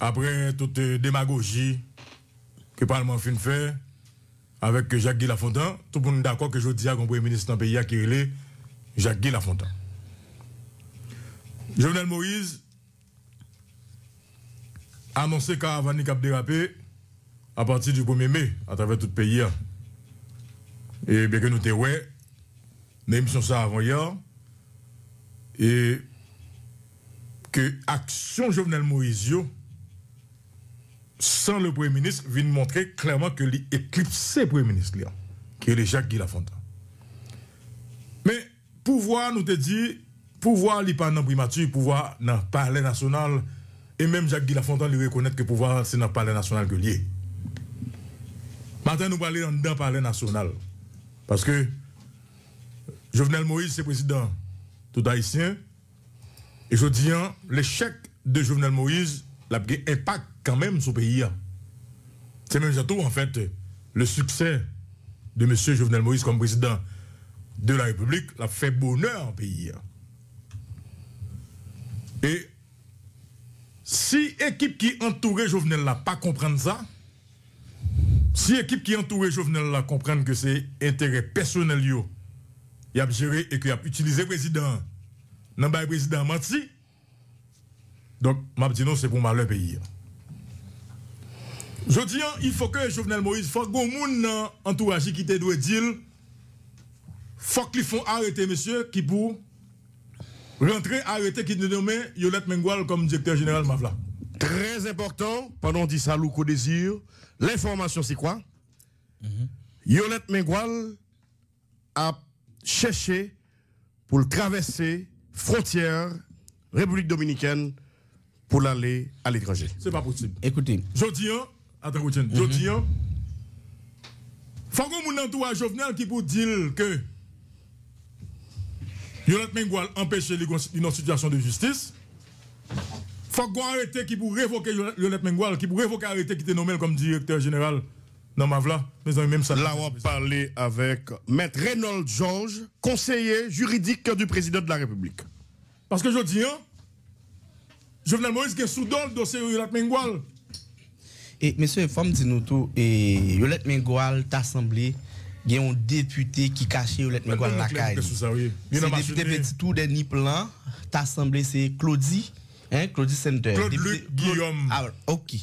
après toute euh, démagogie que le Parlement fin fait avec Jacques Guy Lafontaine, tout le monde est d'accord que je dis à un premier ministre dans pays qui est Jacques Guy Lafontaine. Jovenel Moïse a annoncé qu'à cap dérapé à partir du 1er mai à travers tout le pays. Hein. Et bien que nous étions même ça avant hier, et que action Jovenel Moïse, sans le Premier ministre, vient montrer clairement que l'éclipse le Premier ministre, hein, qui est le Jacques Guy Mais pouvoir, nous te dit, pouvoir, il pas primature, pouvoir dans le palais national, et même Jacques Guy lui reconnaît que pouvoir, c'est dans le palais national que lié. Maintenant, nous parlons dans le palais national. Parce que Jovenel Moïse, c'est président tout haïtien. Et je dis, hein, l'échec de Jovenel Moïse, l'a impact quand même son pays. Hein. C'est même surtout, en fait, le succès de M. Jovenel Moïse comme président de la République l'a fait bonheur au pays. Hein. Et si équipe qui entourait Jovenel là pas comprendre ça, si équipe qui entourait Jovenel là comprendre que c'est intérêt personnel il a géré et qu'il a utilisé le président, non pas le président menti, donc ma c'est pour malheur pays. Hein. Je dis, il faut que Jovenel Moïse, il faut que les entourage qui te doit dire, faut qu'ils font arrêter monsieur qui pour rentrer arrêter qui nous nommé Yolette Mengual comme directeur général Mavla. Très important, pendant dit ça Désir, l'information c'est quoi mhm. Yolette Mengual a cherché pour traverser frontière République dominicaine pour l'aller à l'étranger. C'est pas possible. Écoutez, je dis je dis, il faut que mon entourage Jovenel qui pour dire que Yolande Mengual empêche une situation de justice. Il Faut qu'on arrête qui pour révoquer Yolette Mengual, qui pour révoquer arrêter qui était nommé comme directeur général dans Mavla. même ça. Là, on parlait avec Maître Reynold George, conseiller juridique du président de la République. Parce que je dis, hein, Jovenel Moïse qui est sous le dossier Yolette Mengual et monsieur, femme dit nous tout, et Yolette Mengoal t'a semblé, il y a un député qui cachait Yolette Mengoal la caille. C'est député petit tout des Niplan, t'a semblé c'est Claudie. Hein, Claudie Center. Claude Luc Guillaume. Ah, ok.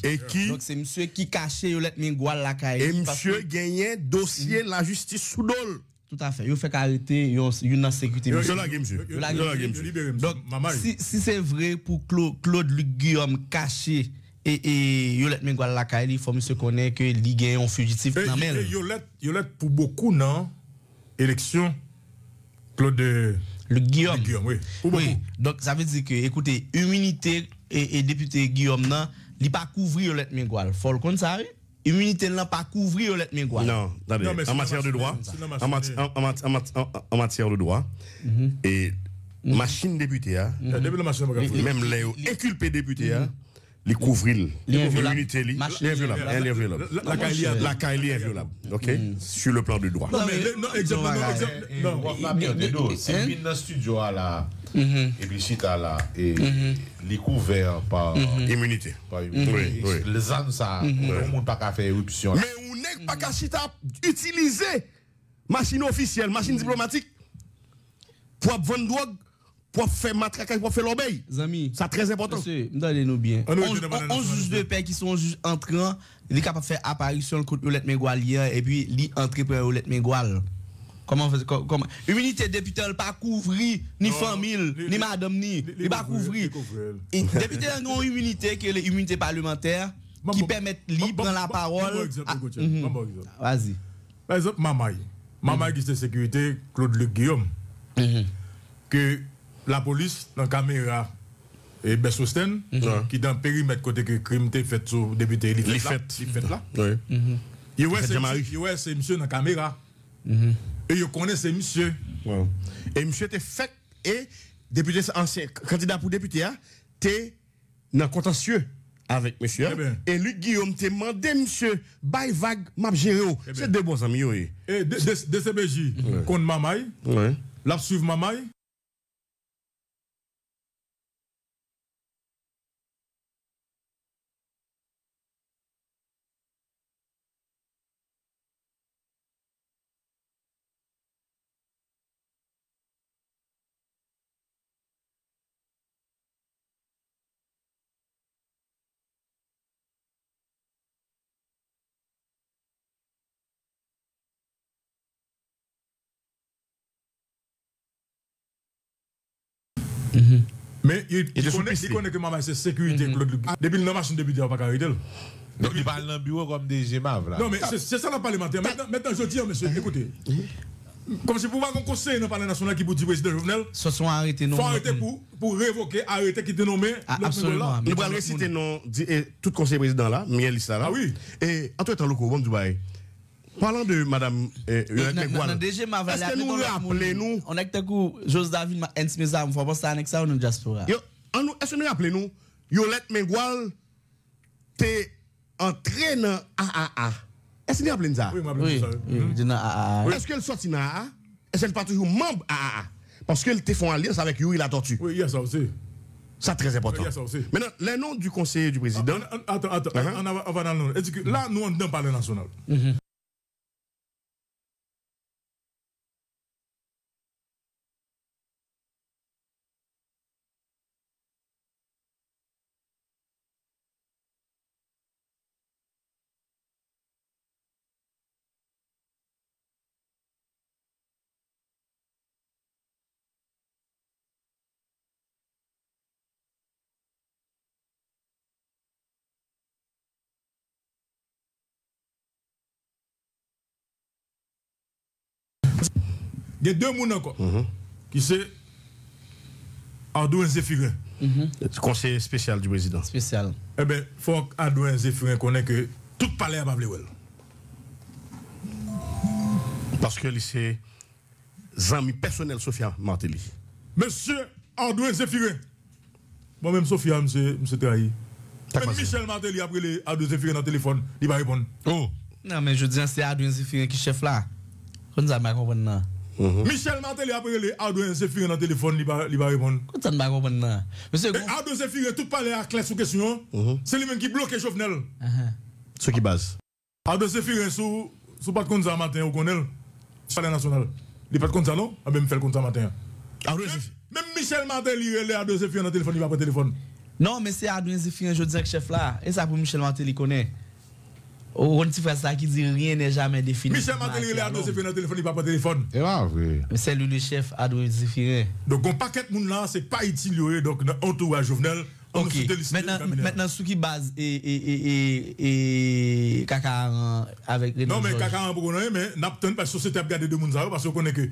Donc c'est monsieur qui cachait Yolette Mengoal la caille. Et monsieur gagnait dossier mm. la justice sous Tout à fait. Il fait arrêter une insécurité. Donc, si, si c'est vrai pour Claude, Claude Luc Guillaume caché et, et Yolette l'a Lakaï, il faut se connaître que Ligue est un fugitif. Yolette, pour beaucoup, non Élection, Claude. Euh, le Guillaume. oui. Donc, ça veut dire que, écoutez, immunité et, député Guillaume, non, il pas couvrir Yolette Miguel. Faut le connaître. ça, Immunité n'a pas couvrir Yolette Miguel. Non, en matière de droit, en, matière de droit, et mhm. machine députée, mm même les inculpés députés, hein. mhm les couvrir, l'immunité, les La caille est violable, OK mm. Sur le plan du droit. Non, mais, non, exemple, non, exemple. Non, va les de dos. une dans studio là, mm-hmm. et puis c'est là, et mm-hmm. les couverts par mm-hmm. immunité. Les âmes, ça, on ne pas faire éruption. Mais on n'est pas qu'à d'utiliser machine officielle, machine diplomatique pour vendre drogue pour faire matraquer, pour faire l'obéi. C'est très important. Monsieur, nous bien. On, juge de paix qui sont en entrants, Ils capable de faire apparition contre Olette Mengualien et puis il entré pour Olette Mengual. Comment faire. comment député elle pas couvrir ni famille, ni madame ni, il pas couvrir. Député a une immunité que les immunités parlementaire, qui permettent libre la parole. Mhm. Vas-y. Par exemple, Mamaï. Mamaï qui est sécurité Claude Luc Guillaume. Mhm. Que la police dans la caméra et Bessosten, mhm. qui est dans le périmètre côté que crime est fait sur député. Il fait là. Il fait là. Oui. Mhm. Il ouais, c'est monsieur dans la caméra. Mhm. Et il connaît ces monsieur. Et monsieur était fait, et député ancien, candidat pour député, était hein, dans contentieux avec monsieur. Eh et lui, Guillaume, t'a demandé, monsieur, bye vague, m'a géré. Eh c'est deux bons amis. Oui. Et de, de, de, de CBJ, contre Mamaï, l'a suivre Mamaï. Mm-hmm. Mais il, connaît, que ma maman c'est sécurité. Mm-hmm. Depuis le machine député, on va pas arrêter. Donc il parle dans le bureau comme des GMAV là. Non mais c'est ça la parlementaire. Maintenant, je dis, hein, monsieur, ah écoutez. Comme si vous ne un conseil dans le Parlement national qui vous dit président Jovenel. Ce sont arrêtés non. Faut arrêter pour, révoquer, arrêter qui était nommé. Ah, absolument. Nous allons réciter tout conseil président là, Miel Issa là. Ah oui. Et en tout cas, le coup, du Dubaï. Parlant de Madame DG est-ce que nous rappelez nous On a que coup José David m'a intimé ça, on va nous ça diaspora. Est-ce que nous rappelez nous Yolette Mengual t'es entré dans AAA. Est-ce que nous rappelez ça Oui, je à AAA. Est-ce qu'elle sortit dans AAA Est-ce qu'elle pas toujours membre AAA Parce qu'elle te fait alliance avec Yuri la tortue. Oui, il ça aussi. Ça, très important. Maintenant, les noms du conseiller du président. Attends, attends, on va, dans le nom. Là, nous, on ne parle national. Il y a deux mouns encore mm-hmm. qui c'est... Ardouin Zéphirin. Mm-hmm. Conseiller spécial du président. Spécial. Eh bien, il faut qu'Ardouin Zéphirin connaisse que tout le palais va pas Parce que c'est Zami personnel Sophia Martelly. Monsieur Ardouin Zéphirin. Moi-même, Sofia, monsieur, suis trahi. Même Michel Martelly, a les Ardouin Zéphirin dans le téléphone, il va répondre. Oh! Non, mais je dis, hein, c'est Ardouin Zéphirin qui est chef là. Vous ne pas comprendre. Mhm. Michel Martel a appelé, Adouin Zéphiré dans le téléphone, il va répondre. Ça ne va pas comprendre. Adouin Zéphiré, tout parler à clair sur question. Mhm. C'est lui-même qui bloque Jovenel. Uh-huh. Ce qui base. Adouin Zéphiré, sous pas de compte ça matin, au connaît. Palais national. Il pas de compte ça, non ah, Il fait le compte ça matin. Même Michel Martel il appelé, Adouin Zéphiré dans le téléphone, il va pas téléphone. Non, mais c'est Adouin Zéphiré, je dis que chef là. Et ça pour Michel Martel il connaît. On petit frère ça qui dit rien n'est jamais défini. Michel Martelly, il a fait dans le téléphone, il n'a pas de téléphone. C'est vrai, oui. C'est lui le chef Adouin différent. Donc, on paquet de monde là, c'est pas utile, donc, entourage Jovenel. Ok, maintenant, maintenant, ce qui base et, et, et, et, avec les Non, mais caca, pour qu'on mais Napton, parce que société a gardé deux parce qu'on connaît que.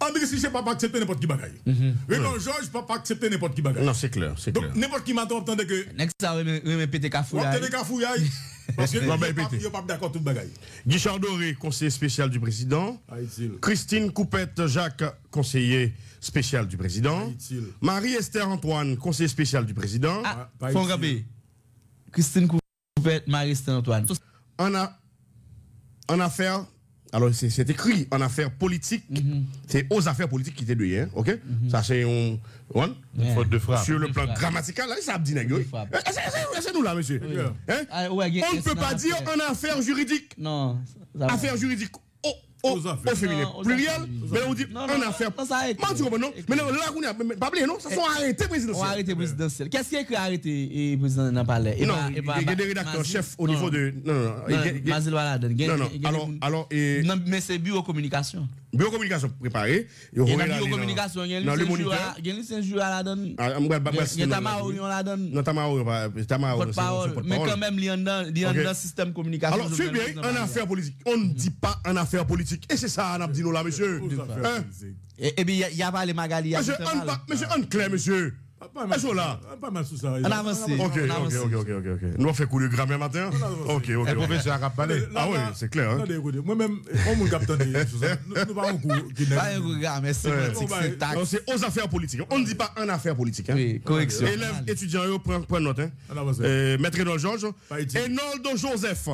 André sais pas accepter n'importe qui bagaille. Raymond mhm. Georges pas accepter n'importe qui bagaille. Non, c'est clair, c'est clair. Donc n'importe qui m'entend, attendait que Next ça répéter cafouillage. Répéter cafouillage. Parce que non, ben, pas d'accord tout bagaille. Guichard Doré, conseiller spécial du président. Christine Coupette Jacques, conseiller spécial du président. Marie-Esther Antoine, conseiller spécial du président. Ah, Christine Coupette, Marie-Esther Antoine. On a, en affaires alors, c'est écrit en affaires politiques. Mhm. C'est aux affaires politiques qui étaient de hein, OK? Mhm. Ça, c'est un. Ouais. Faute de frappe. Sur le plan grammatical, là, ça a dit C'est nous, là, monsieur. Hein? Ah, on ne peut pas dire en affaires juridiques. Non. Affaires juridiques Oh, au, au féminin non, pluriel, mais on dit en affaire. Moi, tu non Mais non, là, on n'a pas non Ça sont arrêtés présidentiels. Arrêté présidentiel. Qu'est-ce qui est écrit arrêté et eh, président n'a pas l'air eh Non, bah, eh bah, il y a bah, des rédacteurs chefs au niveau de. Non, non, non. Non, non. Alors, alors. Non, mais c'est bureau communication. Bureau communication préparé. Il y a bureau communication. Il y a le Saint-Jules à la donne. Ah, ah, il y a Tamarion à la donne. Non, Tamarion, Tamarion. Mais quand même, il y a un système communication. Alors, c'est bien en affaires politiques. On ne dit pas en affaires politiques. Et c'est ça, Anabdino, là, monsieur. Eh bien, il y a pas les Magali. Monsieur, on clair, monsieur. Ah, pas mal, là. Ah, pas mal sous ça. On avance. Ok, ok, ok, ok, ok. Nous on fait couler grammaire matin. Ok, ok. Et professeur a parlé. Ah oui, c'est clair. Hein? Moi-même, on m'a capté. Nous pas un coup. Pas un coup grammaire, c'est politique, c'est Non, bah, c'est aux affaires politiques. On ne dit pas en affaires politiques. Hein. Oui, correction. Élève, hein. euh, étudiant, prend note. Maître Enoldo Georges. Enoldo Joseph.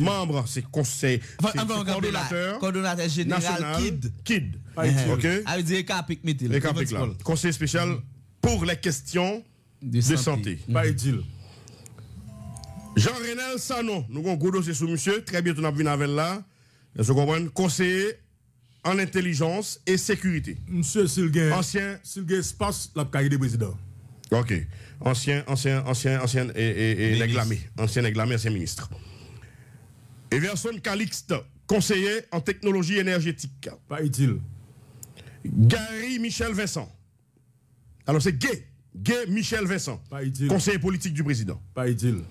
Membre, c'est conseil. Coordonnateur. Coordonnateur général. Kid. Kid. Ok. Ah, avec des dit mettez-le. là. Conseil spécial pour les questions de, santé. Mhm. Pas utile. jean Renel Sanon, nous avons un gros dossier sur monsieur. Très bientôt, nous avons la avec là. Vous comprenez Conseiller en intelligence et sécurité. Monsieur Silgué. Ancien. Silguin Espace, la carrière des présidents. Ok. Ancien, ancien, ancien, ancien, et, et néglamé. Ancien néglamé, ancien ministre. Everson Calixte, conseiller en technologie énergétique. Pas utile. Gary Michel Vincent. Alors c'est Gay, Gay Michel Vincent, conseiller politique du président. Pas idylle.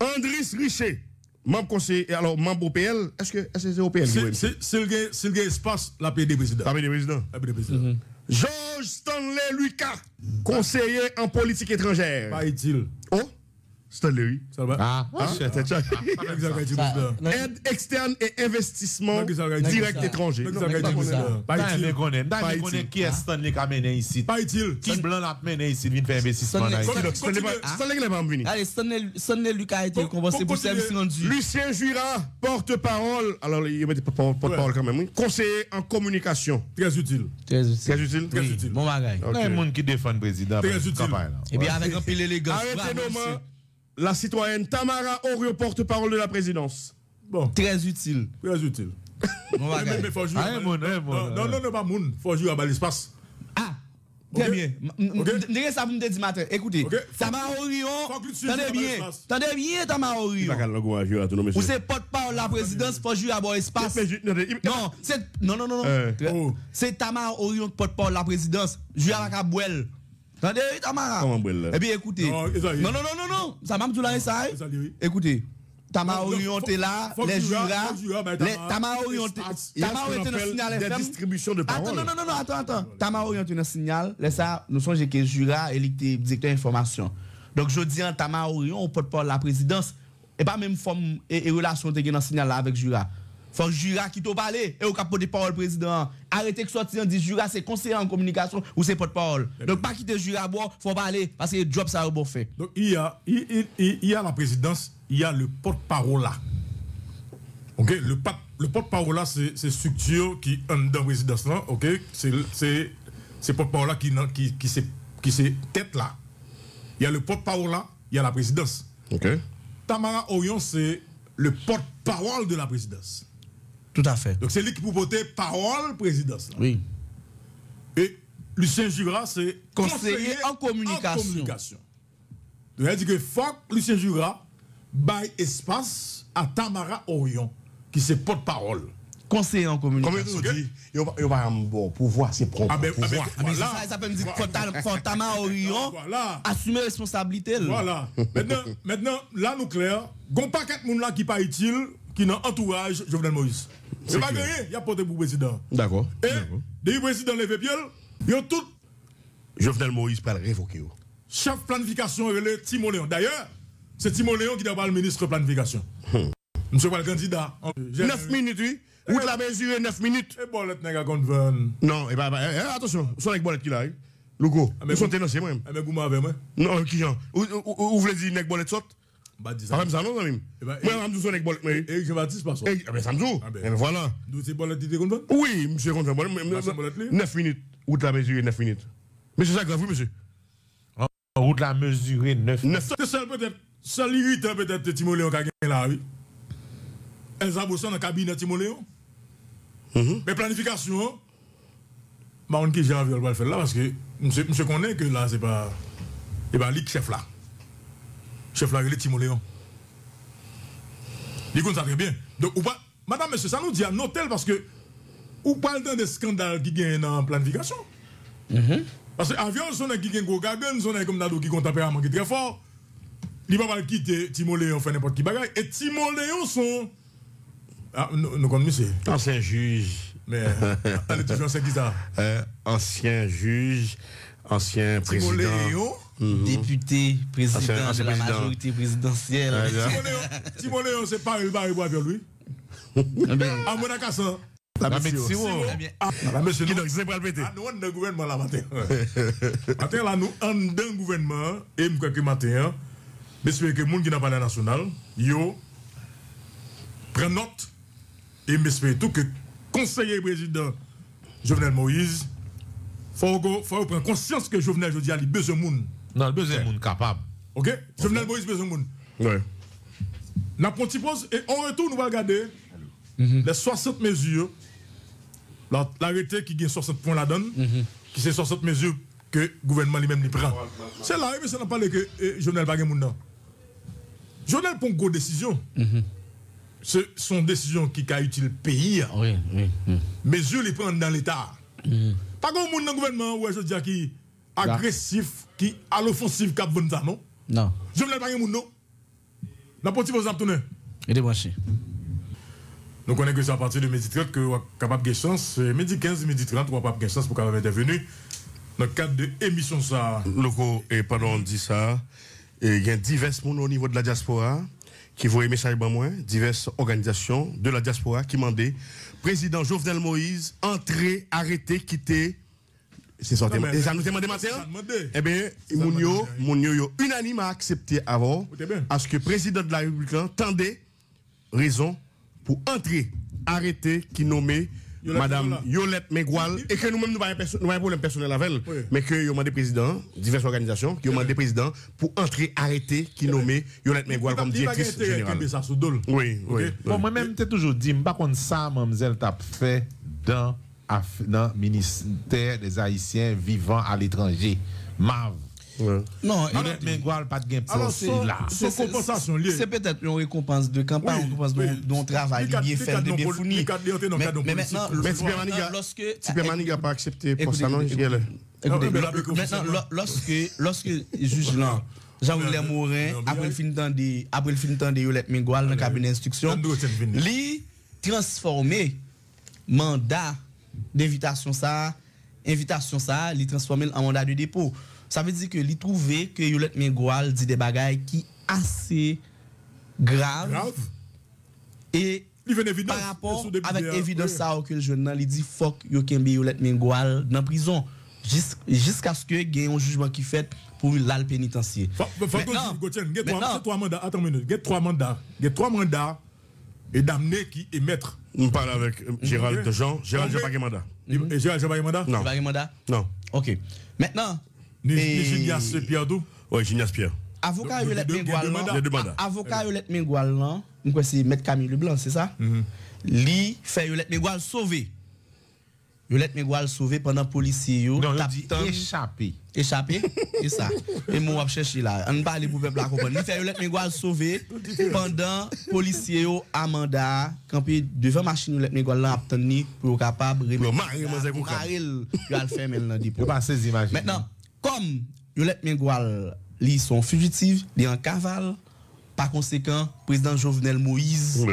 Andris Richer, membre conseiller, alors membre OPL, est-ce que c'est OPL C'est le espace, la PD président. La PD président. La PD président. Mhm. Georges Stanley Lucas, conseiller en politique étrangère. Pas idylle. Oh Stanley. Ça va. Ah, ah, Aide externe et investissement direct étranger. Pas utile. Qui est Stanley qui a mené ici Pas utile. Qui blanc l'a mené ici, pour faire investissement Stanley n'est pas venu. Allez, Stanley Lucas a été compensé pour service rendu. Lucien Jura, porte-parole. Alors, il mettait porte-parole quand même. Conseiller en communication. Très utile. Très utile. Très utile. Très utile. Bon bagage. Il y a des gens qui défendent le président. Très utile. Et bien, avec un pile élégant. Arrêtez nos mains la citoyenne Tamara Orio, porte-parole de la présidence. Bon. Très utile. Très utile. mais, eh, mais, mais faut jouer. Ah, eh, eh, non, non, non, non, pas moun. Faut jouer à l'espace. Ah. Très bien. N'est-ce ça me dit matin. Écoutez, Tamara Orion, tenez bien. Tenez bien, Tamara Orion. Vous c'est porte-parole la présidence faut jouer à bon espace. Non, c'est. Non, non, non, non. Euh. C'est oh. Tamara Orion, porte-parole la présidence. Jouer à la Cabouelle. Attendez, Tamara. Et bien écoutez. Non, non, non, non, non. Ça m'a dit là, ça. Hein? Écoutez. Tamara orienté là, les Jura, Tamara orienté, Tamara orienté dans le signal des distribution de paroles. Attends, non, non, non, attends, attends. Tamara orienté dans le signal, là ça, nous sommes que Jura est directeur information. Donc je dis en Tamara Orion, on peut pas la présidence, et pas même forme et, relation de dans le signal là avec Jura faut Jura qui t'a parlé et au capot des parole président. Arrêtez que sortir dit Jura c'est conseiller en communication ou c'est porte-parole. Donc pas quitter Jura bois, faut parler parce que job ça a bon fait. Donc il y a il, il, il y a la présidence, il y a le porte-parole là. OK, le, le porte-parole là c'est c'est structure qui en dans présidence là, OK, c'est c'est c'est porte-parole là qui qui qui c'est qui c'est tête là. Il y a le porte-parole là, il y a la présidence. OK. Tamara Oyon, c'est le porte-parole de la présidence. Tout à fait. Donc c'est lui qui peut voter parole présidence. Oui. Et Lucien Jura, c'est conseiller, en communication. En communication. dit que fuck Lucien Jura bail espace à Tamara Orion, qui c'est porte-parole. Conseiller en communication. Comme dit, il va un bon pouvoir, c'est propre. Ah ben, pouvoir. Ah, ben, ça, peut me dire que Tamara Orion voilà. assumer responsabilité. Voilà. maintenant, maintenant, là, nous clair, il n'y a pas quatre personnes qui pas utile, qui n'ont entourage Jovenel Moïse. Il pas gagné, il y a porté pour le président. D'accord. Et, depuis le président levé il y a tout. Jovenel Moïse le révoquer. Chef planification, le Timon Léon. D'ailleurs, c'est Timon Léon qui doit le ministre planification. Hmm. Monsieur le candidat. 9 minutes, oui. Vous la mesure 9 minutes. Et bolette n'est pas Non, et bah, bah eh, eh, attention, c'est avec bolette qui là. Logo, ils sont énoncés moi. Hein? Ah, mais Vous m'avez, moi. Non, euh, qui hein? Ou vous voulez dire que bolette saute ah, eh ben, même. Eh, eh, ben, ah, ben. ça. Voilà. Oui, monsieur, 9 ah, minutes. la 9 minutes. Monsieur vous, monsieur. route la 9 minutes. C'est ça peut-être. Seul irritant, peut-être, a gagné là, dans cabine de oh. mm-hmm. Mais planification, oh. bah, ne le faire là, parce que monsieur connaît que là, c'est pas. Et pas chef là chef la relais Timo Léon. Il compte ça très bien. Donc, ou pas, madame, monsieur, ça nous dit à notel parce que, ou parle d'un des scandales qui gagnent en planification. Mm -hmm. Parce que on a qui gagne gros on son comme Nado qui compte tempérament qui est très fort. Il va pas quitter Timoléon, Léon, faire n'importe qui bagaille. Et Timoléon, Léon sont. Ah, nous connaissons, monsieur. Ancien juge. Mais, euh, est toujours, c'est qui hein, ancien juge, ancien Timoléon. président. Mhm. député, président de la majorité présidentielle. Timon Léon, c'est pas Barry Bois lui. À mon à La Mexico. Eh ah, la Monsieur, c'est pas le pété. Ah, nous, on a un gouvernement là matin. Matin, là, nous, on a un gouvernement, et nous, quelques matins, j'espère que le monde qui n'a pas la nationale, yo, prenne note, et j'espère tout que conseiller président Jovenel Moïse, faut, faut prendre conscience que Jovenel Jodia a besoin de monde non, le besoin de monde capable. Ok Jovenel Moïse besoin de monde. Oui. La petit pause et on retourne, nous allons regarder mhm. les 60 mesures. L'arrêté qui gagne 60 points la donne, mhm. qui c'est 60 mesures que le gouvernement lui-même prend. C'est là, mais ça n'a pas le que eh, Jovenel Je Mouna. Jovenel prend une décision. Mhm. Ce sont des décisions qui a le pays. Oui, oui, Mesures les prendre dans l'État. Pas comme le gouvernement, ouais, je dis qui agressif qui à l'offensive cap bon non non je veux pas moun non la petite vous tourner et débranché nous connaissons que c'est à partir de midi 30 que vous capable de chance midi 15 midi 30 vous capable de chance pour ait intervenu dans le cadre de l'émission ça loco et pendant dit ça il y a divers monde au niveau de la diaspora qui ça message à moins, diverses organisations de la diaspora qui demandaient président Jovenel Moïse entrer, arrêter, quitter c'est ça, ça nous demande matière. Eh bien, Mounio, Mounio, unanime à accepter avant à ce que le président de la République hein, tende raison pour entrer, arrêter, qui nommer Madame Yolette Megual et que nous-mêmes, nous n'avons pas problème personnel avec elle, mais que nous des présidents, diverses organisations, qui ont des président pour entrer, arrêter, qui nommer Yolette Megual comme directrice générale. Oui, oui. Bon, moi-même, t'ai toujours dit, je ne sais pas ça, mademoiselle, t'as fait dans dans ministère des Haïtiens vivant à l'étranger. MAV. Ouais. Non, mais pas de gain C'est C'est peut-être une récompense de campagne, une récompense dont travail est fait de bien fourni. Mais maintenant, lorsque Supermaniga n'a pas accepté pour maintenant lorsque le juge là jean william Morin après le fin de après le fin Yolette Mingual dans cabinet d'instruction, lui transformer mandat d'invitation ça, invitation ça, il transformer en mandat de dépôt. Ça veut dire que trouvait trouvé que Yolette Mengoal dit des bagailles qui assez graves. Grave. Et par rapport avec évidence ça que le jeune il dit fuck be Yolette Mengoal dans prison jusqu'à ce que y ait un jugement qui fait pour l'al pénitencier. il y a trois mandats, attends il y a trois mandats, il y a trois mandats et d'amener qui émettre on parle avec euh, Gérald Jean. Gérald mhm. euh, Jean Gérald Jean Non. Bagimanda Non. OK. Maintenant. Gignas Pierre Dou Oui, Gignas Pierre. Avocat Yolette Mingoual. Avocat Yolette Mingoual, non Je que c'est M. Camille Leblanc, c'est ça mhm. Lui fait Yolette Mingoual sauver. Yo let me sauver pendant policier yo. Non, échappé. Échappé, c'est ça. Et moi je chercher là. On parle pour peuple la comprendre. Mégoual fait yo let me sauver pendant policier yo Amanda campé devant machine yo let me là obtenir pour capable remettre. moi c'est pour Maril, yo al faire maintenant dit. Yo pas saisi Maintenant, comme yo let me li sont fugitifs, li en cavale, par conséquent, président Jovenel Moïse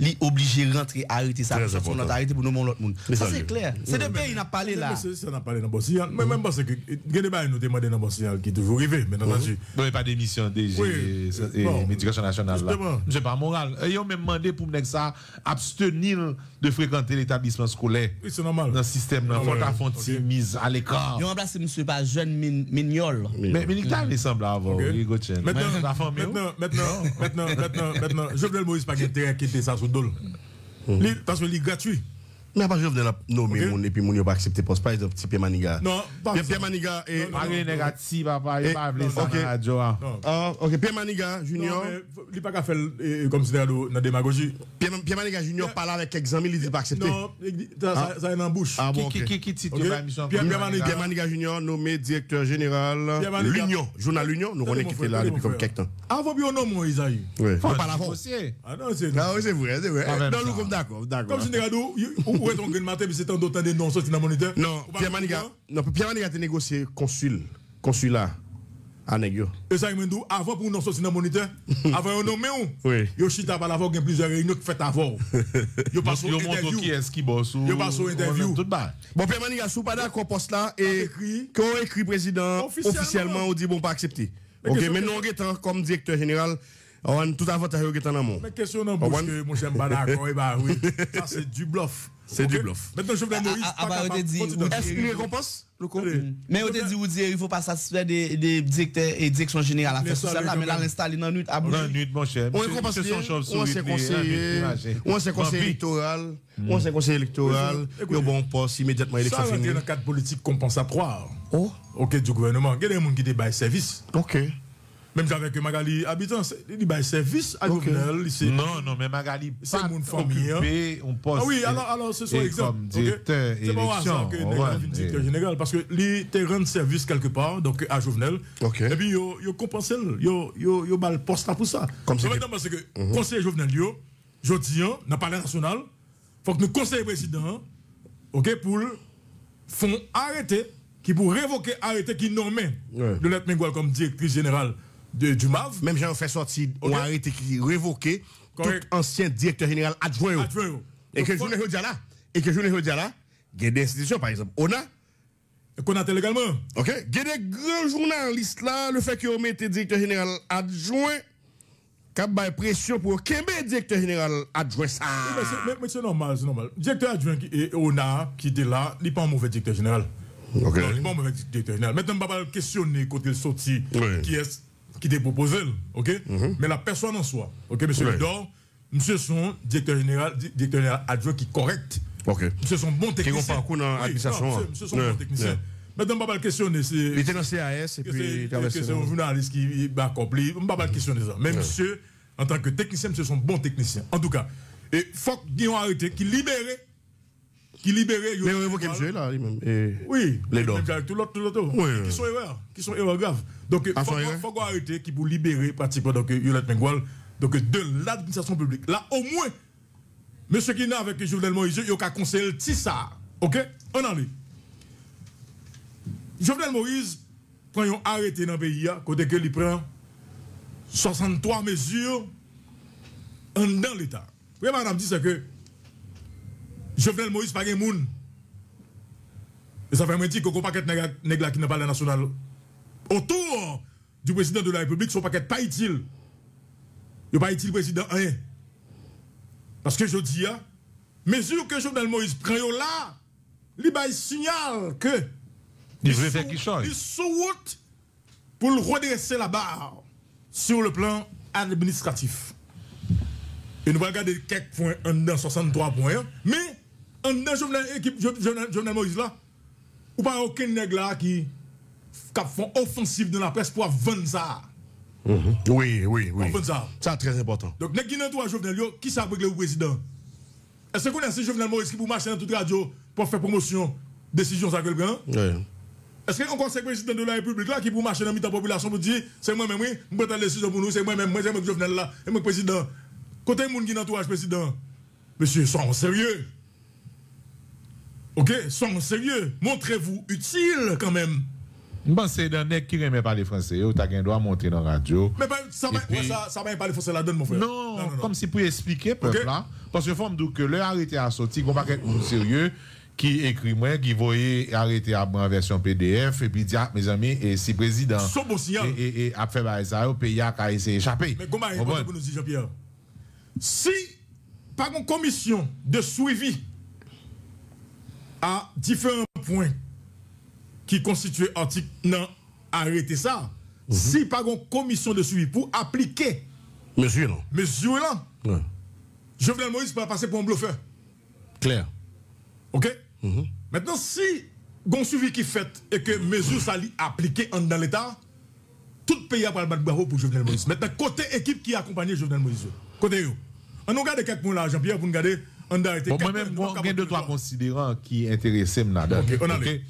li obligé de rentrer, arrêter ça. On a arrêté pour nous nommer l'autre monde. Ça, c'est clair. C'est des pays il parlé là. ça n'a parlé dans bon signal. Mais même parce que, il y a des gens nous demander dans bon signal qui est toujours arrivé. Mais dans Non, pas d'émission DG et éducation nationale. là C'est pas moral. Ils ont même demandé pour que ça abstenir de fréquenter l'établissement scolaire. Oui, c'est normal. Dans le système, dans la fonti mise à l'écart. Ils ont remplacé monsieur pas jeune mignol. Mais Mignol, il semble avoir. Maintenant, maintenant, maintenant, maintenant, maintenant, je veux le Moïse pas qui était inquiété ça Mm. Parce que c'est gratuit. Mais après, je venais nommer mon et puis mon pas accepté poste. Par exemple, Pierre Maniga. Non, pas Pierre Maniga et. Pas négatif, papa. Il pas appelé ça hein. Ah, ok. Pierre Maniga Junior. Il pas pas fait euh, euh, comme c'était dans la démagogie. Pierre Maniga Junior parle avec quelques amis, il dit pas accepté. Non, ça est dans bouche. Ah bon. Qui titre Pierre Maniga Junior, nommé directeur général l'Union. Journal L'Union, nous on quitté là depuis comme quelques temps. Ah, vous bien nom, Isaïe. Oui. Faut ah, pas l'avance. Ah non, c'est vrai. Ah c'est vrai, c'est vrai. Non, nous, comme d'accord. D'accord. Comme c'est ouais, donc gueule matin, c'est un d'autant de non sortis dans le moniteur. Non, Pierre Maniga, non, Pierre Maniga a négocié consul, consulat. Et ça, il avant pour nous sortir dans le moniteur, avant de nommer, oui. il chita par l'avant, il y a plusieurs réunions qui fait avant. Il passe au interview. qui est-ce qui bosse Il passe au interview. Bon, Pierre Maniga, si vous pas d'accord, poste là, et quand écrit président, officiellement, on dit bon, pas accepté. Ok, mais nous, on comme directeur général, on a tout avantage on est en amont. Mais question, non, parce que mon cher Mbada, oui, ça c'est du bluff. C'est du bluff. Maintenant, je vous ah, ah, ah, bah, on Est-ce une récompense Mais on dit, vous dire, il ne faut pas satisfaire des, directeurs et directions générales à faire ça mais là, l'installer dans nuit. Ah, dans la nuit, mon cher. On est conseiller, on s'est conseillé on est conseillé électoral, hmm. on s'est conseillé électoral, on bon poste immédiatement élection finie. Ça, dans le cadre politique qu'on pense à croire. Oh. Ok, du gouvernement. Il y a des gens qui débattent service. Ok. Même avec Magali habitant, il y a service à Jovenel. Non, non, mais Magali, c'est mon famille. Hein. On poste ah oui, alors, alors ce sont exemple. directeur C'est pas ah, que directeur général, parce que lui, tu rends service quelque part, donc à Jovenel. Et puis, il y il a le poste pour ça. Comme ça. parce que le mhm. conseiller Jovenel, je dis, dans hein, le palais national, il faut que le conseil président hein, ok, pour font arrêter, qui pour révoquer arrêter qui nomme le lettre l'être comme directrice générale de, du MAV, même j'en fait sortir, on a arrêté qui révoqué tout ancien directeur général adjoint. Et que je ne dis là, et que je ne dis là, il y a des institutions, par exemple, on a. qu'on a légalement. OK. Il y a des grands journalistes là, le fait qu'ils le directeur général adjoint, qui a pression pour qu'il directeur général adjoint ça. Mais c'est normal, c'est normal. Directeur adjoint et est qui est là, il n'est pas un mauvais directeur général. Non, il n'est pas un mauvais directeur général. Maintenant, on va questionner quand il sorti, qui est qui te propose, ok? Mhm. Mais la personne en soi, ok, monsieur le Lidor, monsieur son directeur général, directeur général adjoint qui est correct. Ok. Monsieur son bon technicien. Qui parcours dans l'administration. Oui, hein. monsieur, son bon Maintenant, je ne pas questionner. Il était dans CAS et puis. C'est un journaliste qui m'a accompli. Je ne vais pas questionner ça. Mais monsieur, en tant que technicien, monsieur son bon technicien. En tout cas, il faut qu'il arrêté, qui libéré qui libérait. Mais révoqué monsieur là, lui-même. Oui, les Tout l'autre, tout l'autre. Qui sont erreurs, hein. qui sont erreurs graves. Donc, il ah, faut, arrêter qui pour libérer pratiquement donc, Yolette donc de l'administration publique. Là, au moins, monsieur qui avec Jovenel Moïse, il y a de ça. OK On en est. Jovenel Moïse, quand ils arrêté dans le pays, hein, côté que il prend 63 mesures dans l'État. Oui, madame dit c'est que Jovenel Moïse pas gen moun. Et ça fait un petit coco paquet negla qui n'a pas la nationale. Autour du président de la République, son paquet pas utile. Il pas utile président 1. Parce que je dis, hein, mesure que Jovenel Moïse prend là, il va que. Il veut faire qui route pour redresser la barre sur le plan administratif. Et nous allons regarder quelques points en 63 points. Hein. Mais en un équipe journal Moïse là ou pas aucun nègre là qui cap font offensive dans la presse pour vendre ça mm-hmm. oui oui oui ça ça très important donc nèg qui dans toi jovenel yo qui ça avec le président est-ce qu'on a un jovenel Moïse qui pour marcher dans toute radio pour faire promotion décision ça que le prend oui. Est-ce qu'on conseille le président de la République là qui pour marcher dans la population pour dire c'est moi-même, oui, je prends la décision pour nous, c'est moi-même, moi, c'est moi que là, et moi président. Côté monde qui entourage le président, monsieur, en sérieux. Ok, soyez sérieux. Montrez-vous utile quand même. Bon, c'est un nec qui remet pas les Français. Vous avez un droit monter dans la radio. Mais ça va ça va pas les Français la donne, mon frère. Non, comme si pour expliquer, peuple là. Parce que forme que le arrêté à sortir, qu'on va être sérieux, qui écrit moi, qui voyait arrêter à en version PDF, et puis dit, ah, mes amis, et si président. Et, et, après, bah, ça, au pays, a essayé d'échapper. Mais comment est-ce que nous dit Jean-Pierre? Si, par une commission de suivi à différents points qui constituent l'article, non arrêtez ça. Mhm. Si pas une commission de suivi pour appliquer mesures, non. Monsieur là. Ouais. Jovenel Moïse pas passer pour un bluffeur. Clair. OK mhm. Maintenant si un suivi qui fait et que mesure ça appliquées dans l'état, tout le pays a le bravo pour Jovenel Moïse. Maintenant côté équipe qui accompagne Jovenel Moïse. Côté eux. On regarde quelques points là Jean-Pierre pour regarder Bon, moi-même, moi, il y deux, trois considérants qui intéressaient maintenant. Ok, on okay.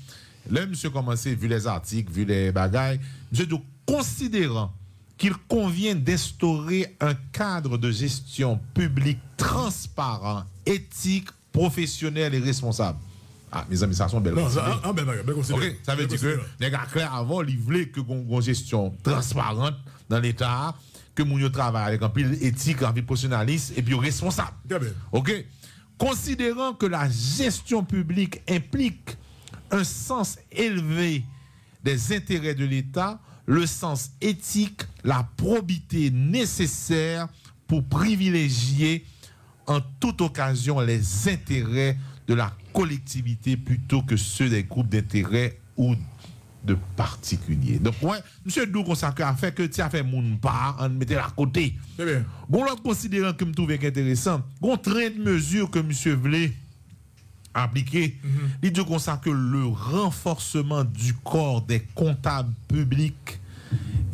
Là, monsieur commencé, vu les articles, vu les bagailles, monsieur dit, considérant qu'il convient d'instaurer un cadre de gestion publique transparent, éthique, professionnel et responsable. Ah, mes amis, ça sont belles Non, ça, un, un bel okay, ça veut ben dire que les gars clairs avant, ils voulaient que une gestion transparente dans l'État, que mon travaille avec un pile éthique, un pile professionnaliste et puis responsable. OK? Considérant que la gestion publique implique un sens élevé des intérêts de l'État, le sens éthique, la probité nécessaire pour privilégier en toute occasion les intérêts de la collectivité plutôt que ceux des groupes d'intérêt ou de particulier. Donc, ouais, monsieur Dou consacré à fait que tu as fait mon pas, en mettait à côté. Bon, l'autre considérant que me trouvais intéressant, bon, train de mesure que monsieur voulait appliquer, mm il dit que le renforcement du corps des comptables publics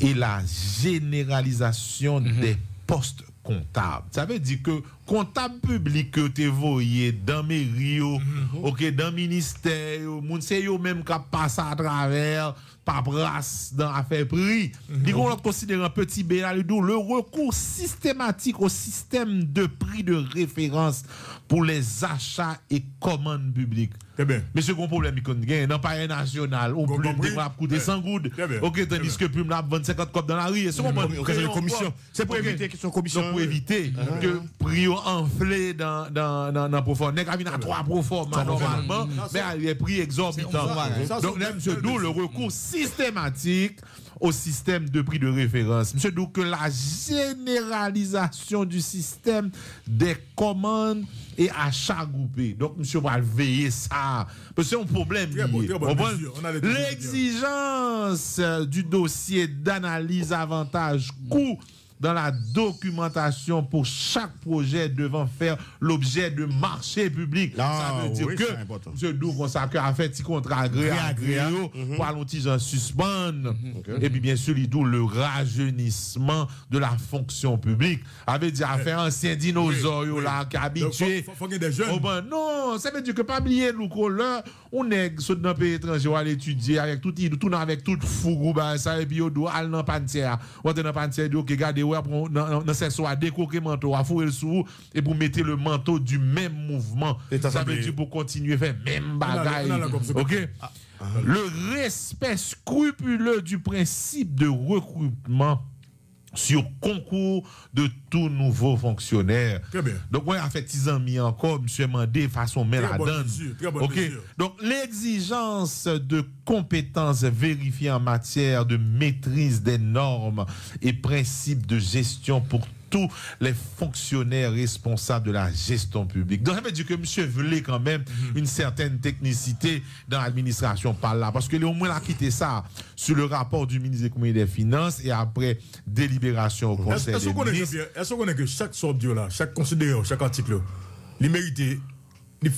et la généralisation mm-hmm. des postes comptable. Ça veut dire que comptable public que tu voyez dans mes mm-hmm. OK dans ministère monsieur, c'est même qui passe à travers pas brasse dans affaire prix. Mm -hmm. un petit B le recours systématique au système de prix de référence pour les achats et commandes publiques. Mais c'est un problème qu'on dans national. On peut le coûter 100 gouttes. Ok, tandis que Plume a 25 copes dans la rue. C'est pour éviter que commission. pour éviter ah, enflé dans dans profond. a ah, trois profonds normalement, mais il est prix exorbitant. Donc, ce d'où le recours systématique au système de prix de référence. Monsieur donc la généralisation du système des commandes et achats groupés. Donc, monsieur va veiller ça. Parce que c'est un problème. Hein. L'exigence euh, du dossier d'analyse avantage-coût dans la documentation pour chaque projet devant faire l'objet de marché public. Ah, ça veut dire que M. Dou à faire contrat agréé mm-hmm. pour en mm-hmm. Et puis bien sûr, il le rajeunissement de la fonction publique. Avait dit à faire euh, ancien dinosaure là, habitué. non, ça veut dire que pas oublier nous on est dans pays étranger, on l'étudier avec tout, tout avec toute ben, ça, et puis on dans On on ou pour dans à le manteau, à fourrer le sou et vous mettez le manteau du même mouvement. Ça veut dire pour continuer à faire même bagaille. Ah. Le respect scrupuleux du principe de recrutement sur concours de tout nouveau fonctionnaire. Donc, oui, en fait ils ont mis encore, monsieur Mandé, façon mais la donne. Donc, l'exigence de compétences vérifiées en matière de maîtrise des normes et principes de gestion pour les fonctionnaires responsables de la gestion publique. Donc, je veut dire que monsieur voulait quand même mhm. une certaine technicité dans l'administration par là. Parce que au moins, il a quitté ça sur le rapport du ministre des et des Finances et après délibération au Conseil est-ce, Est-ce qu'on est que chaque sorte là, chaque considérant, chaque article, il méritait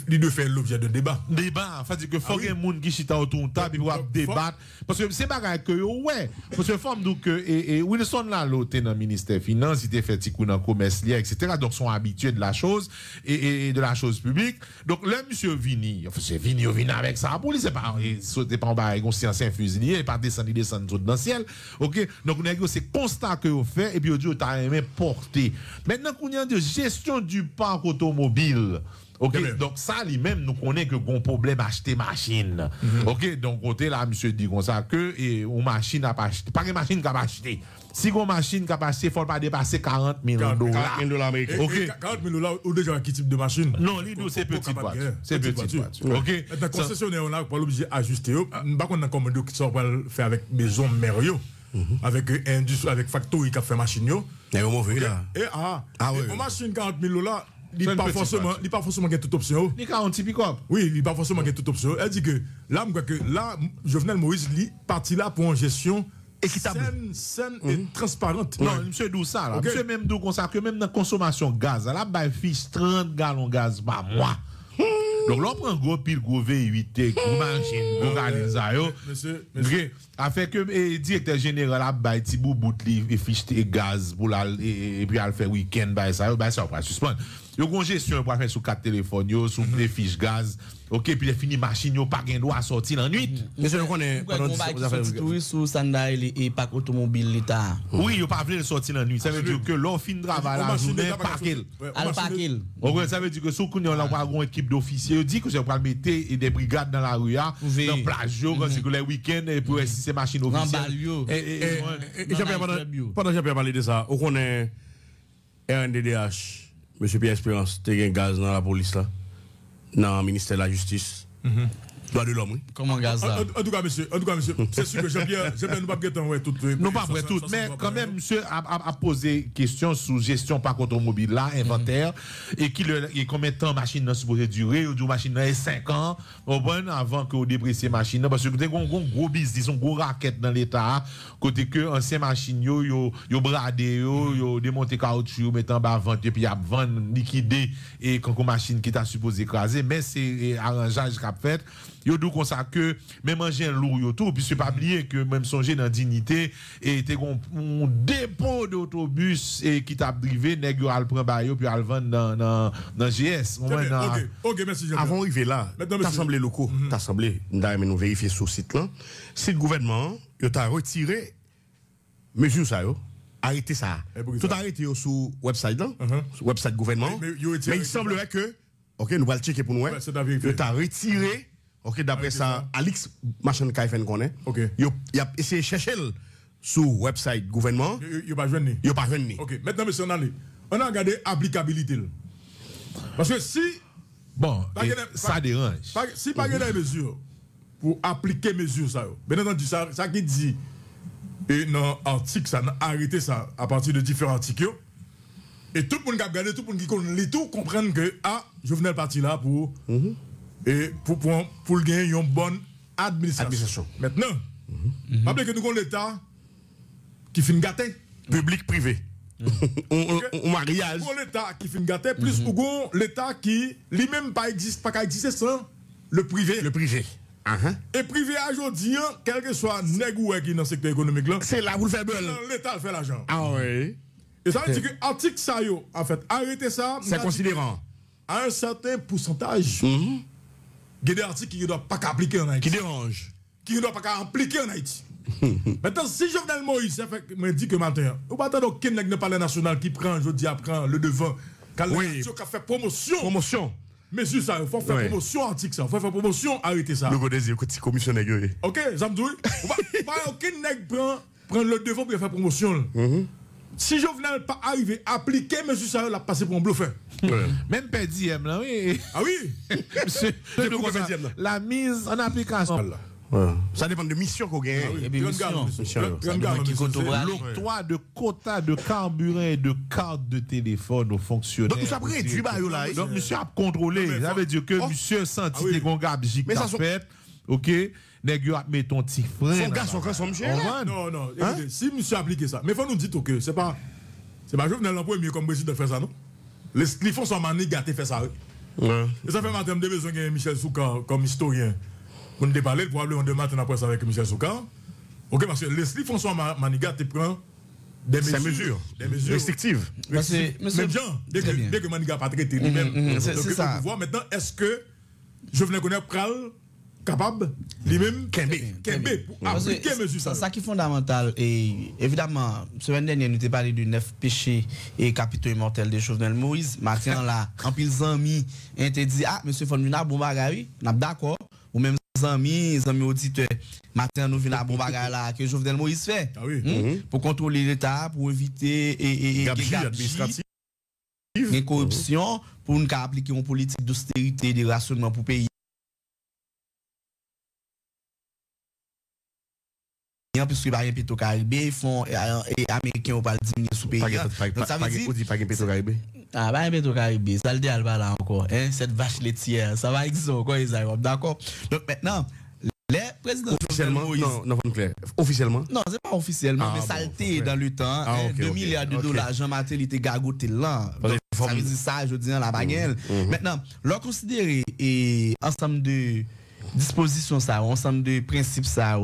il doit faire l'objet de débat. Débat, c'est-à-dire que ah faut qu'il y gens qui chita autour de table pour débattre. Parce que c'est pas que, ouais, parce que forme donc, euh, et, et Wilson là, l'autre dans le ministère finance, il était fait ticou dans le commerce lié, etc. Donc, sont habitués de la chose et, de la chose publique. Donc, le monsieur Vini, enfin, c'est Vini, Vini avec ça, pour lui, c'est pas, c'est pas en bas, conscience infusilier, pas descendu, descendu dans le ciel. OK? Donc, c'est constat que vous faites, et puis, vous dites, t'as aimé porter. Maintenant, qu'on y a de gestion du parc automobile. Ok, donc ça lui-même, nous connaît que bon problème acheter machine. Mm -hmm. Ok, donc côté là, monsieur dit comme ça, que et, une machine n'a pas acheté, pas une machine qui a acheté. Si une machine qui a acheté, il ne faut pas dépasser 40 000 dollars. 40 000 dollars américains. Okay. 40 000 dollars, ou déjà, quel type de machine Non, c'est petit voiture. C'est petit voiture. Ok. Le concessionnaire, on n'a pas l'obligé d'ajuster. Bah, on n'a pas a qui sort faire avec maison Merio. Mhm. avec euh, industrie avec factory qui a fait machine et on mauvais là et ah ah oui machine 40 000 dollars li pas forcément, il pas forcément toute option. Il a un petit pick-up. Oui, il pas forcément toute option. Elle dit que là, que là, Jovenel Moïse, il parti là pour une gestion équitable, saine, saine mm -hmm. et mhm. transparente. Non, monsieur d'où ça là. Okay. Monsieur même d'où ça que même dans la consommation de gaz, là, bah, fiche 30 gallons de gaz par mois. Mhm. Donc, l'on prend gros pile, gros V8, gros mhm. machine, gros galisayo. Monsieur, monsieur. A fait que le eh, directeur général a bail Tibou Boutli et fiche eh, gaz pour la, eh, et, puis elle fait faire week-end, bah, ça, bah, ça, on va suspendre. Yo une gestion pour faire sur quatre téléphones, yo sur les fiches gaz. OK, puis les fini machine yo mhm. pas de droit sortir la nuit. Monsieur le pendant vous connaissez. Oui, sous sandal et pas automobile l'état. Oui, yo pas voulu sortir la nuit. Ça veut dire que l'on fin travail la journée paquel. Al ça veut dire que si vous a une équipe d'officiers, dit que vous pour mettre des brigades dans la rue, hein. dans plage quand c'est le le week end et pour mhm. si ces machine officielle. Pendant j'ai pendant j'ai parlé de ça, on connaît RNDDH. Monsieur Pierre Espérance, tu as gaz dans la police là, dans le ministère de la Justice. Mm-hmm de l'homme, Comment Gaza en, en, tout cas, monsieur, en tout cas, monsieur, c'est sûr que j'aime bien, j'aime bien, nous pas prêter, ouais, tout. Non, pas prêter tout, mais quand même, monsieur a, posé question sur gestion par automobile là, inventaire, mm-hmm. et qui le, euh, combien de temps machine est supposé durer, ou du machine est 5 ans, au bon, avant que vous ces machine, parce que vous avez un gros business, un gros racket dans l'État, côté que ancien machine, yo, yo, yo bradé, yo, mm-hmm. yo démonté caoutchouc, mettant bas vendre, et puis y a vente, liquidé, et quand machine qui t'a supposé écraser, mais c'est qu'on a fait, yo dou kon sa ke men un lourd yo tou, pis se pa bliye ke men sonje nan dignite, et te kon depo d'autobus otobus qui t'a privé, n'est yo al pren bayo puis al vende dans dans le GS. avant d'arriver là, ok, merci. Avon Nous la, t'assemble loko, On nda men sur verifiye site-là. lan, sit yo ta retiré. mesur sa yo, arrêter ça. Eh, Tout arrêté sur le website, là, uh-huh. website gouvernement. Mais, il semblerait que, ok, nous allons checker pour nous, Il t'a retiré Ok, d'après ça, Alex Machin Kaifen connaît. Ok. Il a essayé de chercher sur le website gouvernement. Il n'y pas Il pas de Ok, maintenant, monsieur, on a, on a regardé l'applicabilité. Parce que si. Bon, ça dérange. Si pas de mesures pour appliquer mesures, ça, bien entendu, ça, qui dit, et dans l'article, ça, arrêté ça à partir de différents articles. Et tout le monde qui a regardé, tout le monde qui connaît tout, comprennent que, ah, je venais partir là pour. Mhm et pour, pour, gagner une bonne administration. Maintenant, mm -hmm. que nous avons l'État qui fait une Public-privé. mariage. Pour l'État qui fait une plus mm -hmm. l'État qui lui-même pas existe, pas sans le privé. Le privé. Uh Et privé aujourd'hui, hein, quel que soit négoué qui dans le secteur économique là, c'est là où le fait belle. L'État fait l'argent. Ah oui. Et ça veut dire que l'article ça en fait, arrêtez ça. C'est considérant. À un certain pourcentage. Mhm. Il y a des articles qui ne doivent pas appliquer en Haïti. Qui dérange Qui ne doivent pas appliquer en Haïti. Maintenant, si Jovenel Moïse me dit que maintenant, ou pas attendre aucun nègre parle national qui prend, je dis, prend le devant. qui fait promotion. Promotion. Mais c'est ça, il faut faire promotion antique ça. Il faut faire promotion, arrêter ça. Le désir, écoute, commissionnaire. Eh. Ok, ça me dit. Aucun nègre prend, prend le devant pour faire promotion si je Jovenel pas arrivé à appliquer Monsieur ça, l'a passé pour un bluffeur. Ouais. Même PDM, là, oui. Ah oui Monsieur, La mise en application. Voilà. Ah. Ça dépend de mission qu'on gagne. L'octroi de quotas de carburant et de cartes de téléphone aux fonctionnaires. Donc, ça réduit, là. Donc, monsieur a contrôlé. Ça veut dire que oh. monsieur senti ah des gongables fait. OK nèg gars a petit frère. Son garçon quand son monsieur. Non non, hein? si monsieur applique ça. Mais faut nous dire que c'est pas c'est pas venais l'emploi mieux comme président de faire ça non. Les ils font son gâté ça. Et ça fait matin de besoin de Michel Soukan comme historien. On nous parler probablement demain matin après ça avec Michel Soukan. OK parce que les sont Maniga te prend des mesures, des mesures restrictives. mais bien, dès que, bien. que Maniga n'a pas traité mm-hmm, lui-même, mm-hmm. c'est ça. Maintenant, est-ce que je venais connaître Pral capable lui-même qu'aimer pour appliquer mesure C'est ça qui est fondamental et évidemment semaine dernière nous avons parlé de neuf péchés et capitaux immortels de Jovenel Moïse Martin là en pile zami ils te dit ah monsieur Fonmina bon bagaille n'a d'accord ou même amis amis auditeurs Martin nous venons à bon bagarre là que Jovenel Moïse fait ah hmm? mhm. pour contrôler l'état pour éviter et et, et corruption pour nous appliquer une politique d'austérité de rationnement pour pays paysan, puisque pas pétro caribé, font et américains ou pas diminuer sous pays. Hein. Donc ça veut dire. Ou dit pas pétro caribé. Ah, pas pétro caribé, ça le dit là encore. Hein? Cette vache laitière, ça va exister encore, ils arrivent. D'accord. Donc maintenant. Les présidents officiellement, Moïse, non, non, clair. officiellement, non, c'est pas officiellement, ah, mais saleté bon, dans le temps, ah, 2 hein, milliards de dollars, jean martin il était gagoté là. Ça veut dire ça, je dis la mhm, baguette. Mhm. Maintenant, leur considérer et ensemble de dispositions, ça, ensemble de principes, ça,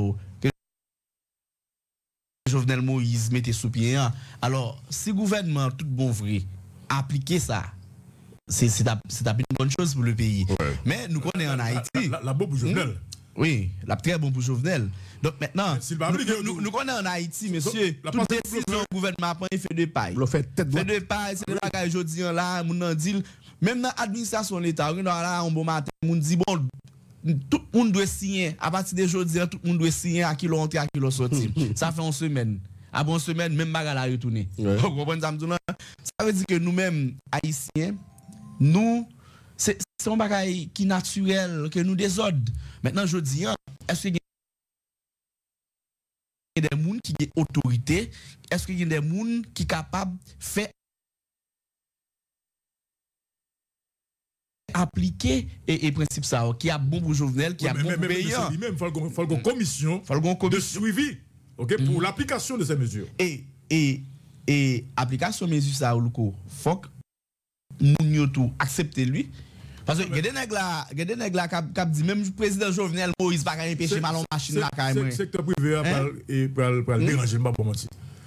Jovenel Moïse mettait sous pied. Hein. Alors, si le gouvernement, tout bon vrai, appliquer ça, c'est une bonne chose pour le pays. Mais nous connaissons en Haïti. La, la, la, pour Jovenel. Mmh. Oui, la très bonne pour Jovenel. Donc maintenant, nous, nous, connaissons en Haïti, monsieur, la toute décision du gouvernement prend fait de paille. Le fait tête Fait de paille, c'est là qu'aujourd'hui, là, mon dit, même dans l'administration de l'État, on a un on dit, bon, tout le monde doit signer. À partir de aujourd'hui, tout le monde doit signer à qui l'on entre, à qui l'on sorti. ça fait une semaine. Après une semaine, même pas à retourner. ça veut dire que nous-mêmes, haïtiens, nous, c'est un bagage qui est naturel, que nous désordre. Maintenant, je dis, hein, est-ce qu'il y a des gens qui ont autorité? Est-ce qu'il y a des gens qui sont capables de faire appliquer et, et principe ça qui a bon pour Jovenel qui oui, a mais, bon pour pays même faut une commission de suivi OK pour mhm. l'application de ces mesures et et et application mesures ça au cours faut nous tout accepter lui parce que ah, gade nèg là gade nèg là qui dit même président Jovenel Moïse pas empêcher mal en machine là quand hein. secteur privé hein, hein? et pour hmm? déranger pas pour mentir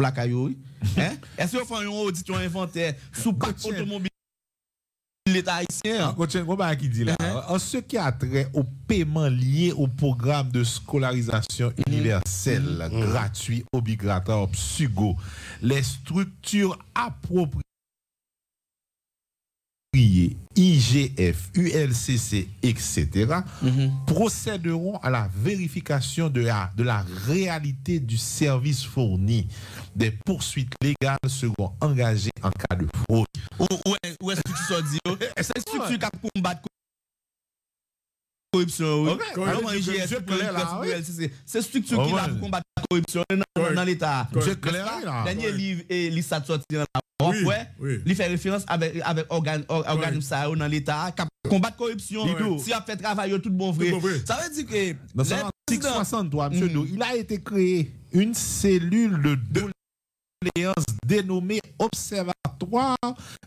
la caillou. Hein? Est-ce que vous faites une audition inventaire sous parc automobile l'État haïtien? Hein? Hein? En ce qui a trait au paiement lié au programme de scolarisation mm-hmm. universelle, mm-hmm. gratuit, obligatoire, psugo, les structures appropriées prier IGF, ULCC, etc., mhm. procéderont à la vérification de la, de la réalité du service fourni. Des poursuites légales seront engagées en cas de fraude. Où, est-ce que tu sois dit? Oh? Est-ce que tu as combattu corruption? C'est structure qui va combattre corruption dans, l'État. Dernier livre, et il sorti dans la oui, Il fait référence avec, avec organisme dans dans l'État, combattre corruption. Si on fait travail, tout bon vrai. Ça veut dire que. Dans 63, monsieur, mm. il a été créé une cellule de dénommé Observatoire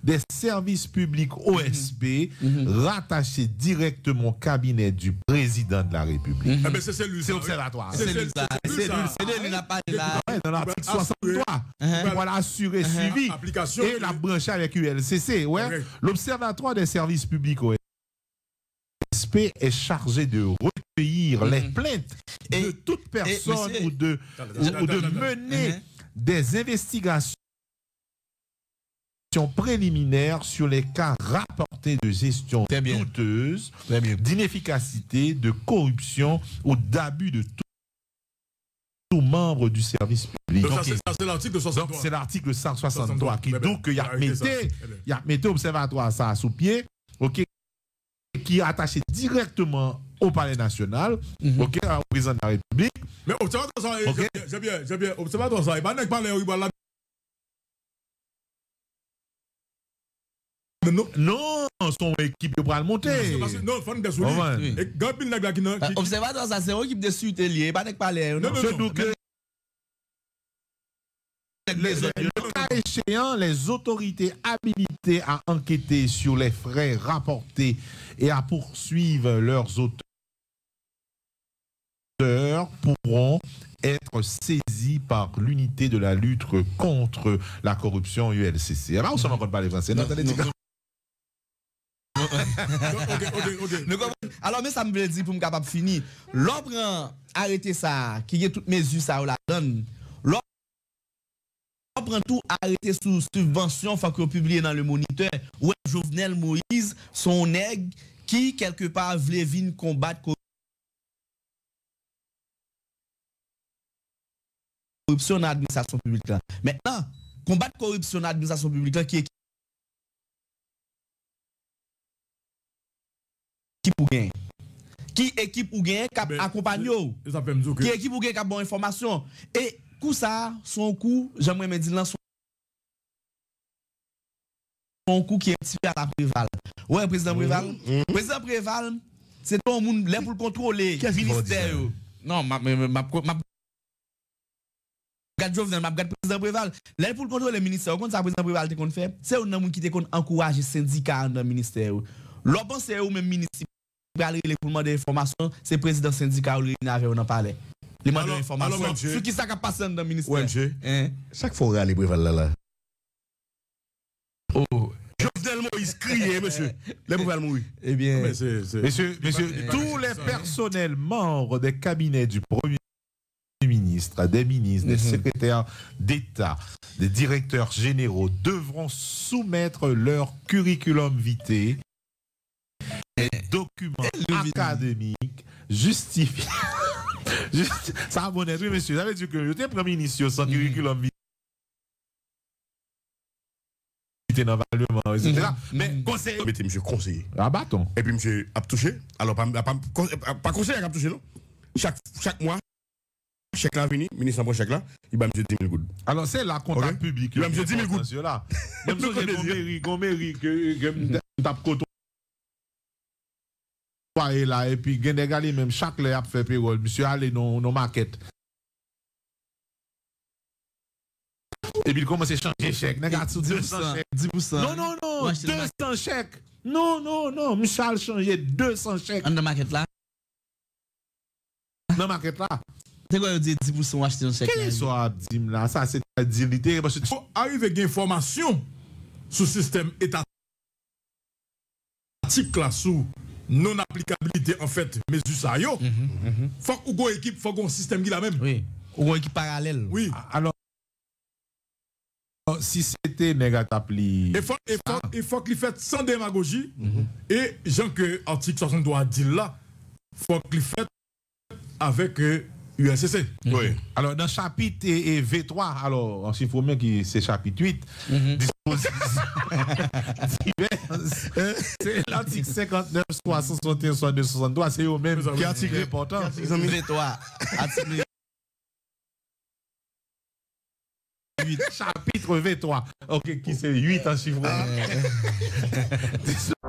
des services publics OSP mhm. mhm. rattaché directement au cabinet du président de la République. Mhm. Eh ben, c'est -hmm. C'est lui. c'est l'Observatoire. C'est la. Dans l'article 63, voilà, assurer uh-huh. uh-huh. suivi et la brancher avec ULCC. L'Observatoire des services publics OSP est chargé de recueillir uh-huh. les plaintes de toute eh, personne ou de, mener des investigations préliminaires sur les cas rapportés de gestion douteuse, d'inefficacité, de corruption ou d'abus de tout membre du service public. c'est l'article 163. C'est l'article qui ben, dit qu'il y a observatoire ça sous pied, ok, qui est attaché directement au palais national, mm ok, à la président de la République. Mais observateur bah, ça, okay. j'ai bien, j'ai bien, observateur ça, il va pas parler au la Non, non, une équipe de bras monter. Non, fond de soulier. Et Gabin Nagla Observateur ça, c'est une équipe de suite liée, pas parler. Non, non, non. Les le cas échéant, les autorités habilitées à enquêter sur les frais rapportés et à poursuivre leurs auteurs pourront être saisis par l'unité de la lutte contre la corruption ULCC. Alors, ah, bah, on pas les Français. Alors, mais ça me veut dire pour me capable finir. L'opre arrêter ça, qui est toutes mesures ça, à la donne. L'opre tout arrêter sous subvention, faut que vous publié dans le moniteur. Ouais, Jovenel Moïse, son nègre, qui quelque part voulait venir combattre corruption dans l'administration publique. Là. Maintenant, combattre corruption dans l'administration publique là, qui est qui pour gagner qui équipe ben, ou gagne qui accompagne qui équipe ou gagne cap bonne information et coup ça son coup j'aimerais me dire son coup qui est petit à la préval ouais président mhm. préval mhm. président préval c'est tout le monde là pour le contrôler ministère non m'a m'a Gade Jovenel, map gade prezident Preval. Lè pou le minister, kon sa prezident Preval te kon fè, se ou nan moun ki te kon ankouraje syndika an nan minister ou. Lò bon se ou men minister, demander lè pou l'man président informasyon, se prezident syndika ou lè nave ou nan pale. Lè man de informasyon. Sou ki sa ka pase an nan minister. Ouè mjè, sak fò rè là Preval Oh, Jovenel Moïse criait, monsieur. Les Préval mouillent. Eh bien, ah, monsieur, monsieur, tous les personnels membres des cabinets du Premier ministres, des ministres, des mhm. secrétaires d'État, des directeurs généraux devront soumettre leur curriculum vitae et documents académiques justifiés. ça a bon être, oui, monsieur. Ça veut dire que j'étais premier ministre sans mhm. curriculum vitae dans conseiller, mhm. Mais conseiller, mais monsieur conseiller. Ah, et puis monsieur a touché. Alors, pas conseiller, a touché, non? chaque mois, chèque là venu, ministre en chèque là, il va me 10 000 gouttes. Alors c'est la compte Il va me 10 000 gouttes. Là. Même si j'ai que Là, et puis, même chaque fait payroll. Monsieur, allez, non Et puis, il commence à changer chèque. 200 chèques. 10%. Non, non, non. 200 chèques. Non, non, non. Michel a changé 200 chèques. là? là. Tè gwa yon diye di pou son wachte yon chèk nèm. Kè yon sou a dim la, sa se te dilite. Bo a yon vek informasyon sou sistem etatik la sou non aplikabilite en fèt mezi sa yo, fòk ou gwen ekip fòk gwen sistem gi la mèm. Oui, ou gwen ekip paralel. Oui. Ah, alors, si se te nega tap li... E fòk li fèt san demagogi e jan ke artik sa son do a dil la fòk li fèt avèk e... UNCC. Mhm. Oui. Alors, dans chapitre et, V3, alors, en chiffre qui c'est chapitre 8, mhm. c'est l'article 59, 61, 62, 63, c'est au même qui article important. V3, chapitre chapitre 3 ok, qui c'est 8 en chiffre.